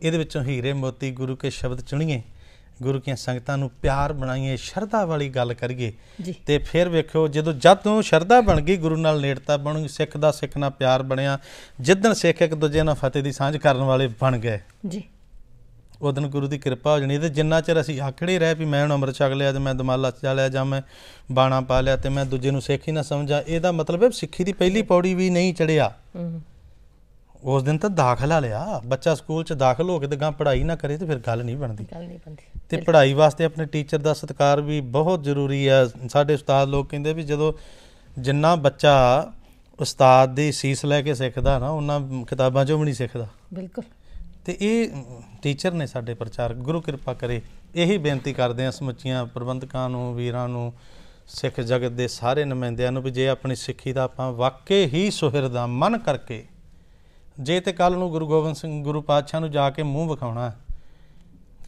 ਇਹਦੇ ਵਿੱਚੋਂ ਹੀਰੇ ਮੋਤੀ ਗੁਰੂ ਕੇ ਸ਼ਬਦ ਚੁਣੀਏ ਗੁਰੂ ਕੀਆਂ ਸੰਗਤਾਂ ਨੂੰ ਪਿਆਰ ਬਣਾਈਏ ਸ਼ਰਧਾ ਵਾਲੀ ਗੱਲ ਕਰੀਏ ਤੇ ਫਿਰ ਵੇਖਿਓ ਜਦੋਂ ਜਦੋਂ ਸ਼ਰਧਾ ਬਣ ਗਈ ਗੁਰੂ ਨਾਲ ਨੇੜਤਾ ਬਣ ਗਈ ਸਿੱਖ ਦਾ ਸਿੱਖ ਨਾਲ ਪਿਆਰ ਬਣਿਆ ਜਿੱਦਣ ਸਿੱਖ ਇੱਕ ਦੂਜੇ ਨਾਲ ਫਤਿਹ ਦੀ ਸਾਂਝ ਕਰਨ ਵਾਲੇ ਬਣ ਗਏ ਜੀ ਉਦੋਂ ਗੁਰੂ ਦੀ ਕਿਰਪਾ ਹੋ ਜਣੀ ਤੇ ਜਿੰਨਾ ਚਿਰ ਅਸੀਂ ਆਖੜੇ ਰਹਿ ਵੀ ਮੈਂ ਹੁਣ ਅੰਮ੍ਰਿਤ ਛਕ ਲਿਆ ਤੇ ਮੈਂ ਦਮਾਲਾ ਚਾ ਲਿਆ ਜਾਂ ਮੈਂ ਬਾਣਾ ਪਾ ਲਿਆ ਤੇ ਮੈਂ ਦੂਜੇ ਨੂੰ ਸਿੱਖ ਹੀ ਨਾ ਸਮਝਾਂ ਇਹਦਾ ਮਤਲਬ ਹੈ ਸਿੱਖੀ ਦੀ ਪਹਿਲੀ ਪੌੜੀ ਵੀ ਨਹੀਂ ਚੜਿਆ ਉਸ ਦਿਨ ਤਾਂ ਦਾਖਲਾ ਲਿਆ ਬੱਚਾ ਸਕੂਲ ਚ ਦਾਖਲ ਹੋ ਕੇ ਤੇ ਗਾਂ ਪੜ੍ਹਾਈ ਨਾ ਕਰੇ ਤੇ ਫਿਰ ਗੱਲ ਨਹੀਂ ਬਣਦੀ
ਗੱਲ ਨਹੀਂ ਬਣਦੀ
ਤੇ ਪੜ੍ਹਾਈ ਵਾਸਤੇ ਆਪਣੇ ਟੀਚਰ ਦਾ ਸਤਿਕਾਰ ਵੀ ਬਹੁਤ ਜ਼ਰੂਰੀ ਆ ਸਾਡੇ ਉਸਤਾਦ ਲੋਕ ਕਹਿੰਦੇ ਵੀ ਜਦੋਂ ਜਿੰਨਾ ਬੱਚਾ ਉਸਤਾਦ ਦੀ ਸੀਸ ਲੈ ਕੇ ਸਿੱਖਦਾ ਨਾ ਉਹਨਾਂ ਕਿਤਾਬਾਂ ਚੋਂ ਵੀ ਨਹੀਂ ਸਿੱਖਦਾ ਬਿਲਕੁਲ ਤੇ ਇਹ ਟੀਚਰ ਨੇ ਸਾਡੇ ਪ੍ਰਚਾਰ ਗੁਰੂ ਕਿਰਪਾ ਕਰੇ ਇਹੀ ਬੇਨਤੀ ਕਰਦੇ ਆ ਸਮੁੱਚੀਆਂ ਪ੍ਰਬੰਧਕਾਂ ਨੂੰ ਵੀਰਾਂ ਨੂੰ ਸਿੱਖ ਜਗਤ ਦੇ ਸਾਰੇ ਨਮਾਇੰਦਿਆਂ ਨੂੰ ਵੀ ਜੇ ਆਪਣੀ ਸਿੱਖੀ ਦਾ ਆਪਾਂ ਵਾਕੇ ਹੀ ਸੁਹਿਰਦਾ ਮਨ ਕਰਕੇ ਜੇ ਤੇ ਕੱਲ ਨੂੰ ਗੁਰੂ ਗੋਬਿੰਦ ਸਿੰਘ ਗੁਰੂ ਪਾਤਸ਼ਾਹ ਨੂੰ ਜਾ ਕੇ ਮੂੰਹ ਵਿਖਾਉਣਾ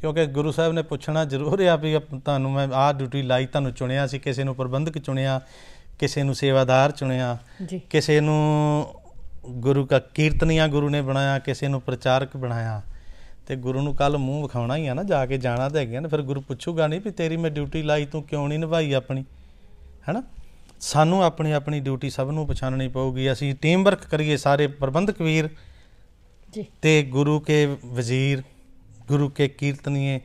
ਕਿਉਂਕਿ ਗੁਰੂ ਸਾਹਿਬ ਨੇ ਪੁੱਛਣਾ ਜ਼ਰੂਰ ਆ ਵੀ ਤੁਹਾਨੂੰ ਮੈਂ ਆਹ ਡਿਊਟੀ ਲਾਈ ਤੁਹਾਨੂੰ ਚੁਣਿਆ ਸੀ ਕਿਸੇ ਨੂੰ ਪ੍ਰਬੰਧਕ ਚੁਣਿਆ ਕਿਸੇ ਨੂੰ ਸੇਵਾਦਾਰ ਚੁਣਿਆ ਕਿਸੇ ਨੂੰ ਗੁਰੂ ਦਾ ਕੀਰਤਨੀਆ ਗੁਰੂ ਨੇ ਬਣਾਇਆ ਕਿਸੇ ਨੂੰ ਪ੍ਰਚਾਰਕ ਬਣਾਇਆ ਤੇ ਗੁਰੂ ਨੂੰ ਕੱਲ ਮੂੰਹ ਵਿਖਾਉਣਾ ਹੀ ਆ ਨਾ ਜਾ ਕੇ ਜਾਣਾ ਤਾਂ ਹੈਗਾ ਨਾ ਫਿਰ ਗੁਰੂ ਪੁੱਛੂਗਾ ਨਹੀਂ ਵੀ ਤੇਰੀ ਮੈਂ ਡਿਊਟੀ ਲਾਈ ਤੂੰ ਕਿਉਂ ਨਹੀਂ ਨਿਭਾਈ ਆਪਣੀ ਹੈਨਾ ਸਾਨੂੰ ਆਪਣੀ ਆਪਣੀ ਡਿਊਟੀ ਸਭ ਨੂੰ ਪਛਾਣਨੀ ਪਊਗੀ ਅਸੀਂ ਟੀਮ ਵਰਕ ਕਰੀਏ ਸਾਰੇ ਪ੍ਰਬੰਧਕ ਵੀਰ ਜੀ ਤੇ ਗੁਰੂ ਕੇ ਵਜ਼ੀਰ ਗੁਰੂ ਕੇ ਕੀਰਤਨੀਏ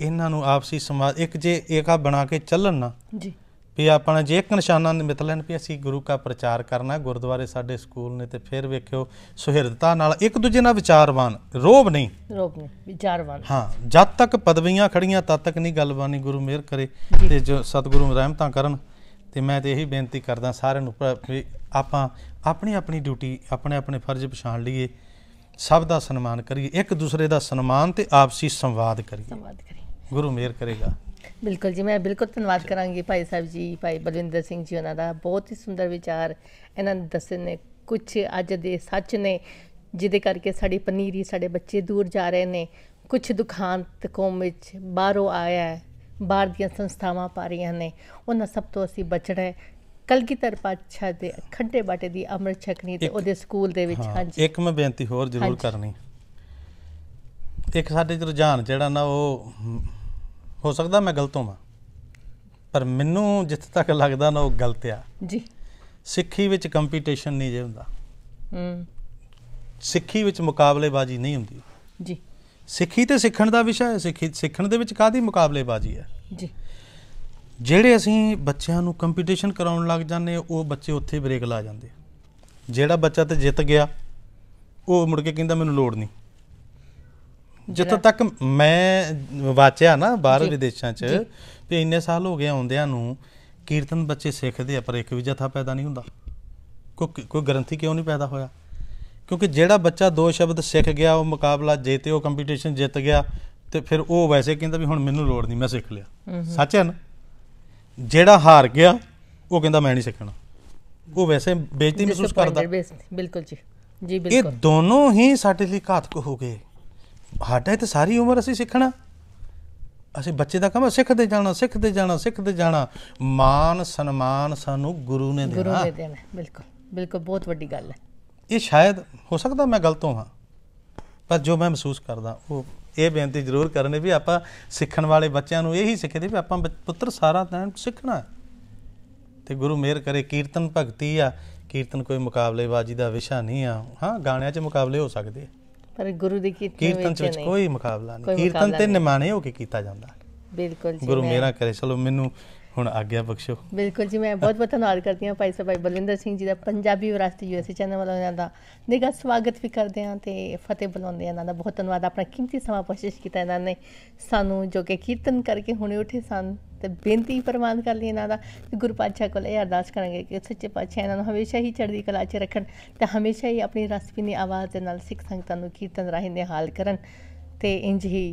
ਇਹਨਾਂ ਨੂੰ ਆਪਸੀ ਸਮਾਜ ਇੱਕ ਜੇ ਏਕਾ ਬਣਾ ਕੇ ਚੱਲਣ ਨਾ ਜੀ ਵੀ ਆਪਣਾ ਜੇ ਇੱਕ ਨਿਸ਼ਾਨਾ ਲੈਣ ਵੀ ਅਸੀਂ ਗੁਰੂ ਦਾ ਪ੍ਰਚਾਰ ਕਰਨਾ ਗੁਰਦੁਆਰੇ ਸਾਡੇ ਸਕੂਲ ਨੇ ਤੇ ਫਿਰ ਵੇਖਿਓ ਸੁਹਿਰਦਤਾ ਨਾਲ ਇੱਕ ਦੂਜੇ ਨਾਲ ਵਿਚਾਰਵਾਨ ਰੋਬ ਨਹੀਂ
ਰੋਬ ਨਹੀਂ ਵਿਚਾਰਵਾਨ ਹਾਂ
ਜਦ ਤੱਕ ਪਦਵੀਆਂ ਖੜੀਆਂ ਤਦ ਤੱਕ ਨਹੀਂ ਗੱਲ ਗੁਰੂ ਮਿਹਰ ਕਰੇ ਤੇ ਜੋ ਸਤਿਗੁਰੂ ਰਹਿਮਤਾਂ ਕਰਨ ਤੇ ਮੈਂ ਤੇ ਇਹੀ ਬੇਨਤੀ ਕਰਦਾ ਸਾਰਿਆਂ ਨੂੰ ਵੀ ਆਪਾਂ ਆਪਣੀ ਆਪਣੀ ਡਿਊਟੀ ਆਪਣੇ ਆਪਣੇ ਫਰਜ਼ ਪਛਾਣ ਲਈਏ ਸਭ ਦਾ ਸਨਮਾਨ ਕਰੀਏ ਇੱਕ ਦੂਸਰੇ ਦਾ ਸਨਮਾਨ ਤੇ ਆਪਸੀ ਸੰਵਾਦ ਕਰੀਏ ਸੰਵਾਦ ਕਰੀਏ ਗੁਰੂ ਮੇਰ ਕਰੇਗਾ
ਬਿਲਕੁਲ ਜੀ ਮੈਂ ਬਿਲਕੁਲ ਧੰਨਵਾਦ ਕਰਾਂਗੀ ਭਾਈ ਸਾਹਿਬ ਜੀ ਭਾਈ ਬਲਵਿੰਦਰ ਸਿੰਘ ਜੀ ਉਹਨਾਂ ਦਾ ਬਹੁਤ ਹੀ ਸੁੰਦਰ ਵਿਚਾਰ ਇਹਨਾਂ ਨੇ ਦੱਸੇ ਨੇ ਕੁਝ ਅੱਜ ਦੇ ਸੱਚ ਨੇ ਜਿਹਦੇ ਕਰਕੇ ਸਾਡੀ ਪਨੀਰੀ ਸਾਡੇ ਬੱਚੇ ਦੂਰ ਜਾ ਰਹੇ ਨੇ ਕੁਝ ਦੁਖਾਂਤ ਕੋਮ ਵਿੱਚ ਬਾਹਰੋਂ ਆਇਆ ਹੈ ਬਾਹਰ ਦੀਆਂ ਸੰਸਥਾਵਾਂ ਪਾ ਰਹੀਆਂ ਨੇ ਉਹਨਾਂ ਸਭ ਤੋਂ ਅਸੀਂ ਬਚੜਾ ਕਲਗੀਧਰ ਪਾਤਸ਼ਾਹ ਦੇ ਖੰਡੇ ਬਾਟੇ ਦੀ ਅੰਮ੍ਰਿਤ ਛਕਨੀ ਤੇ ਉਹਦੇ ਸਕੂਲ ਦੇ ਵਿੱਚ ਹਾਂਜੀ ਇੱਕ
ਮੈਂ ਬੇਨਤੀ ਹੋਰ ਜ਼ਰੂਰ ਕਰਨੀ ਇੱਕ ਸਾਡੇ ਚ ਰੁਝਾਨ ਜਿਹੜਾ ਨਾ ਉਹ ਹੋ ਸਕਦਾ ਮੈਂ ਗਲਤ ਹੋਵਾਂ ਪਰ ਮੈਨੂੰ ਜਿੱਥੇ ਤੱਕ ਲੱਗਦਾ ਨਾ ਉਹ ਗਲਤ ਆ ਜੀ ਸਿੱਖੀ ਵਿੱਚ ਕੰਪੀਟੀਸ਼ਨ ਨਹੀਂ ਜੇ ਹੁੰਦਾ ਹੂੰ ਸਿੱਖੀ ਵਿੱਚ ਮੁਕਾਬਲੇਬਾਜ਼ੀ ਨਹੀਂ ਹੁੰਦੀ ਜੀ ਸਿੱਖੀ ਤੇ ਸਿੱਖਣ ਦਾ ਵਿਸ਼ਾ ਹੈ ਸਿੱਖੀ ਸਿੱਖਣ ਦੇ ਵਿੱਚ ਕਾਦੀ ਮੁਕਾਬਲੇਬਾਜ਼ੀ ਹੈ ਜੀ ਜਿਹੜੇ ਅਸੀਂ ਬੱਚਿਆਂ ਨੂੰ ਕੰਪੀਟੀਸ਼ਨ ਕਰਾਉਣ ਲੱਗ ਜਾਂਦੇ ਉਹ ਬੱਚੇ ਉੱਥੇ ਬ੍ਰੇਕ ਲਾ ਜਾਂਦੇ ਜਿਹੜਾ ਬੱਚਾ ਤੇ ਜਿੱਤ ਗਿਆ ਉਹ ਮੁੜ ਕੇ ਕਹਿੰਦਾ ਮੈਨੂੰ ਲੋੜ ਨਹੀਂ ਜਿੱਥੇ ਤੱਕ ਮੈਂ ਵਾਚਿਆ ਨਾ ਬਾਹਰ ਵਿਦੇਸ਼ਾਂ 'ਚ ਤੇ ਇੰਨੇ ਸਾਲ ਹੋ ਗਏ ਆਉਂਦਿਆਂ ਨੂੰ ਕੀਰਤਨ ਬੱਚੇ ਸਿੱਖਦੇ ਆ ਪਰ ਇੱਕ ਵੀ ਜਥਾ ਪੈਦਾ ਨਹੀਂ ਹੁੰਦਾ ਕੋਈ ਕੋਈ ਗਰੰਥੀ ਕਿਉਂ ਨਹੀਂ ਪੈਦਾ ਹੋਇਆ ਕਿਉਂਕਿ ਜਿਹੜਾ ਬੱਚਾ ਦੋ ਸ਼ਬਦ ਸਿੱਖ ਗਿਆ ਉਹ ਮੁਕਾਬਲਾ ਜਿੱਤੇ ਉਹ ਕੰਪੀਟੀਸ਼ਨ ਜਿੱਤ ਗਿਆ ਤੇ ਫਿਰ ਉਹ ਵੈਸੇ ਕਹਿੰਦਾ ਵੀ ਹੁਣ ਮੈਨੂੰ ਲੋੜ ਨਹੀਂ ਮੈਂ ਸਿੱਖ ਲਿਆ ਸੱਚ ਹੈ ਨਾ ਜਿਹੜਾ ਹਾਰ ਗਿਆ ਉਹ ਕਹਿੰਦਾ ਮੈਂ ਨਹੀਂ ਸਿੱਖਣਾ ਉਹ ਵੈਸੇ ਬੇਇੱਜ਼ਤੀ ਮਹਿਸੂਸ ਕਰਦਾ
ਬਿਲਕੁਲ ਜੀ ਜੀ ਬਿਲਕੁਲ ਇਹ
ਦੋਨੋਂ ਹੀ ਸਾਡੇ ਲਈ ਘਾਤਕ ਹੋ ਗਏ ਸਾਡੇ ਤੇ ਸਾਰੀ ਉਮਰ ਅਸੀਂ ਸਿੱਖਣਾ ਅਸੀਂ ਬੱਚੇ ਦਾ ਕੰਮ ਸਿੱਖਦੇ ਜਾਣਾ ਸਿੱਖਦੇ ਜਾਣਾ ਸਿੱਖਦੇ ਜਾਣਾ ਮਾਨ ਸਨਮਾਨ ਸਾਨੂੰ ਗੁਰੂ ਨੇ ਦੇਣਾ ਗੁਰੂ ਨੇ
ਦੇਣਾ ਬਿਲਕੁਲ ਬਿਲਕੁਲ ਬਹੁਤ ਵੱਡੀ ਗੱਲ ਹੈ
ਇਹ ਸ਼ਾਇਦ ਹੋ ਸਕਦਾ ਮੈਂ ਗਲਤ ਹਾਂ ਪਰ ਜੋ ਮੈਂ ਮਹਿਸੂਸ ਕਰਦਾ ਉਹ ਇਹ ਬੇਨਤੀ ਜ਼ਰੂਰ ਕਰਨੇ ਵੀ ਆਪਾਂ ਸਿੱਖਣ ਵਾਲੇ ਬੱਚਿਆਂ ਨੂੰ ਇਹੀ ਸਿੱਖਦੇ ਵੀ ਆਪਾਂ ਪੁੱਤਰ ਸਾਰਾ ਦਿਨ ਸਿੱਖਣਾ ਤੇ ਗੁਰੂ ਮੇਰ ਕਰੇ ਕੀਰਤਨ ਭਗਤੀ ਆ ਕੀਰਤਨ ਕੋਈ ਮੁਕਾਬਲੇਬਾਜ਼ੀ ਦਾ ਵਿਸ਼ਾ ਨਹੀਂ ਆ ਹਾਂ ਗਾਣਿਆਂ 'ਚ ਮੁਕਾਬਲੇ ਹੋ ਸਕਦੇ
ਪਰ ਗੁਰੂ ਦੀ ਕੀਰਤਨ ਵਿੱਚ ਕੋਈ
ਮੁਕਾਬਲਾ ਨਹੀਂ ਕੀਰਤਨ ਤੇ ਨਿਮਾਣੇ ਹੋ ਕੇ ਕੀਤਾ ਜਾਂਦਾ
ਬਿਲਕੁਲ ਜੀ ਗੁਰੂ ਮੇਰਾ
ਕਰੇ ਚਲੋ ਮੈਨੂੰ ਹੁਣ ਆਗਿਆ ਬਖਸ਼ੋ
ਬਿਲਕੁਲ ਜੀ ਮੈਂ ਬਹੁਤ ਬਹੁਤ ਧੰਨਵਾਦ ਕਰਦੀ ਹਾਂ ਭਾਈ ਸਾਹਿਬ ਬਲਵਿੰਦਰ ਬਲਿੰਦਰ ਸਿੰਘ ਜੀ ਦਾ ਪੰਜਾਬੀ ਵਿਰਾਸਤ ਯੂਐਸਏ ਚੈਨਲ ਵੱਲੋਂ ਇਹਨਾਂ ਦਾ ਨਿੱਘਾ ਸਵਾਗਤ ਵੀ ਕਰਦੇ ਹਾਂ ਤੇ ਫਤਿਹ ਬੁਲਾਉਂਦੇ ਹਾਂ ਇਹਨਾਂ ਦਾ ਬਹੁਤ ਧੰਨਵਾਦ ਆਪਣਾ ਕੀਮਤੀ ਸਮਾਂ ਕੋਸ਼ਿਸ਼ ਕੀਤਾ ਇਹਨਾਂ ਨੇ ਸਾਨੂੰ ਜੋ ਕਿ ਕੀਰਤਨ ਕਰਕੇ ਹੁਣੇ ਉੱਠੇ ਸਨ ਤੇ ਬੇਨਤੀ ਪ੍ਰਵਾਨ ਕਰ ਲਈ ਇਹਨਾਂ ਦਾ ਤੇ ਗੁਰੂ ਪਾਤਸ਼ਾਹ ਕੋਲ ਇਹ ਅਰਦਾਸ ਕਰਾਂਗੇ ਕਿ ਸੱਚੇ ਪਾਤਸ਼ਾਹ ਇਹਨਾਂ ਨੂੰ ਹਮੇਸ਼ਾ ਹੀ ਚੜ੍ਹਦੀ ਕਲਾ 'ਚ ਰੱਖਣ ਤੇ ਹਮੇਸ਼ਾ ਹੀ ਆਪਣੀ ਰਸਪੀਨੀ ਆਵਾਜ਼ ਦੇ ਨਾਲ ਸਿੱਖ ਸੰਗਤਾਂ ਨੂੰ ਕੀਰਤਨ ਰਾਹੀਂ ਨਿਹਾਲ ਕਰਨ ਤੇ ਇੰਜ ਹੀ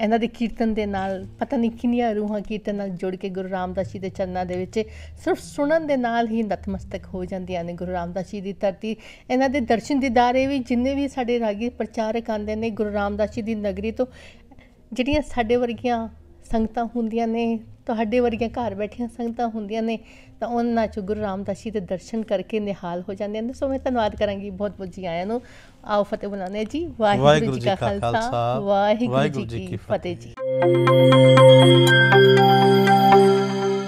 ਇਹਨਾਂ ਦੇ ਕੀਰਤਨ ਦੇ ਨਾਲ ਪਤਾ ਨਹੀਂ ਕਿੰਨੀਆਂ ਰੂਹਾਂ ਕੀਰਤਨ ਨਾਲ ਜੁੜ ਕੇ ਗੁਰੂ ਰਾਮਦਾਸ ਜੀ ਦੇ ਚਰਨਾਂ ਦੇ ਵਿੱਚ ਸਿਰਫ ਸੁਣਨ ਦੇ ਨਾਲ ਹੀ ਨਤਮਸਤਕ ਹੋ ਜਾਂਦੀਆਂ ਨੇ ਗੁਰੂ ਰਾਮਦਾਸ ਜੀ ਦੀ ਧਰਤੀ ਇਹਨਾਂ ਦੇ ਦਰਸ਼ਨ ਦੀਦਾਰੇ ਵੀ ਜਿੰਨੇ ਵੀ ਸਾਡੇ ਰਾਗੀ ਪ੍ਰਚਾਰਕ ਆਂਦੇ ਨੇ ਗੁਰੂ ਰਾਮਦਾਸ ਜੀ ਦੀ ਨਗਰੀ ਤੋਂ ਜਿਹੜੀਆਂ ਸਾਡੇ ਵਰਗੀਆਂ ਸੰਗਤਾਂ ਹੁੰਦੀਆਂ ਨੇ ਤੁਹਾਡੇ ਵਰਗੀਆਂ ਘਰ ਬੈਠੀਆਂ ਸੰਗਤਾਂ ਹੁੰਦੀਆਂ ਨੇ ਤਾਂ ਉਹਨਾਂ ਚ ਗੁਰੂ ਰਾਮਦਾਸ ਜੀ ਦੇ ਦਰਸ਼ਨ ਕਰਕੇ ਨਿਹਾਲ ਹੋ ਜਾਂਦੇ ਨੇ ਸੋ ਮੈਂ ਧੰਨਵਾਦ ਕਰਾਂਗੀ ਬਹੁਤ ਬਹੁਤ ਜੀ ਆਇਆਂ ਨੂੰ ਆਓ ਫਤਿਹ ਬੁਲਾਉਂਦੇ ਜੀ ਵਾਹਿਗੁਰੂ ਜੀ ਕਾ ਖਾਲਸਾ ਵਾਹਿਗੁਰੂ ਜੀ ਕੀ ਫਤਿਹ ਜੀ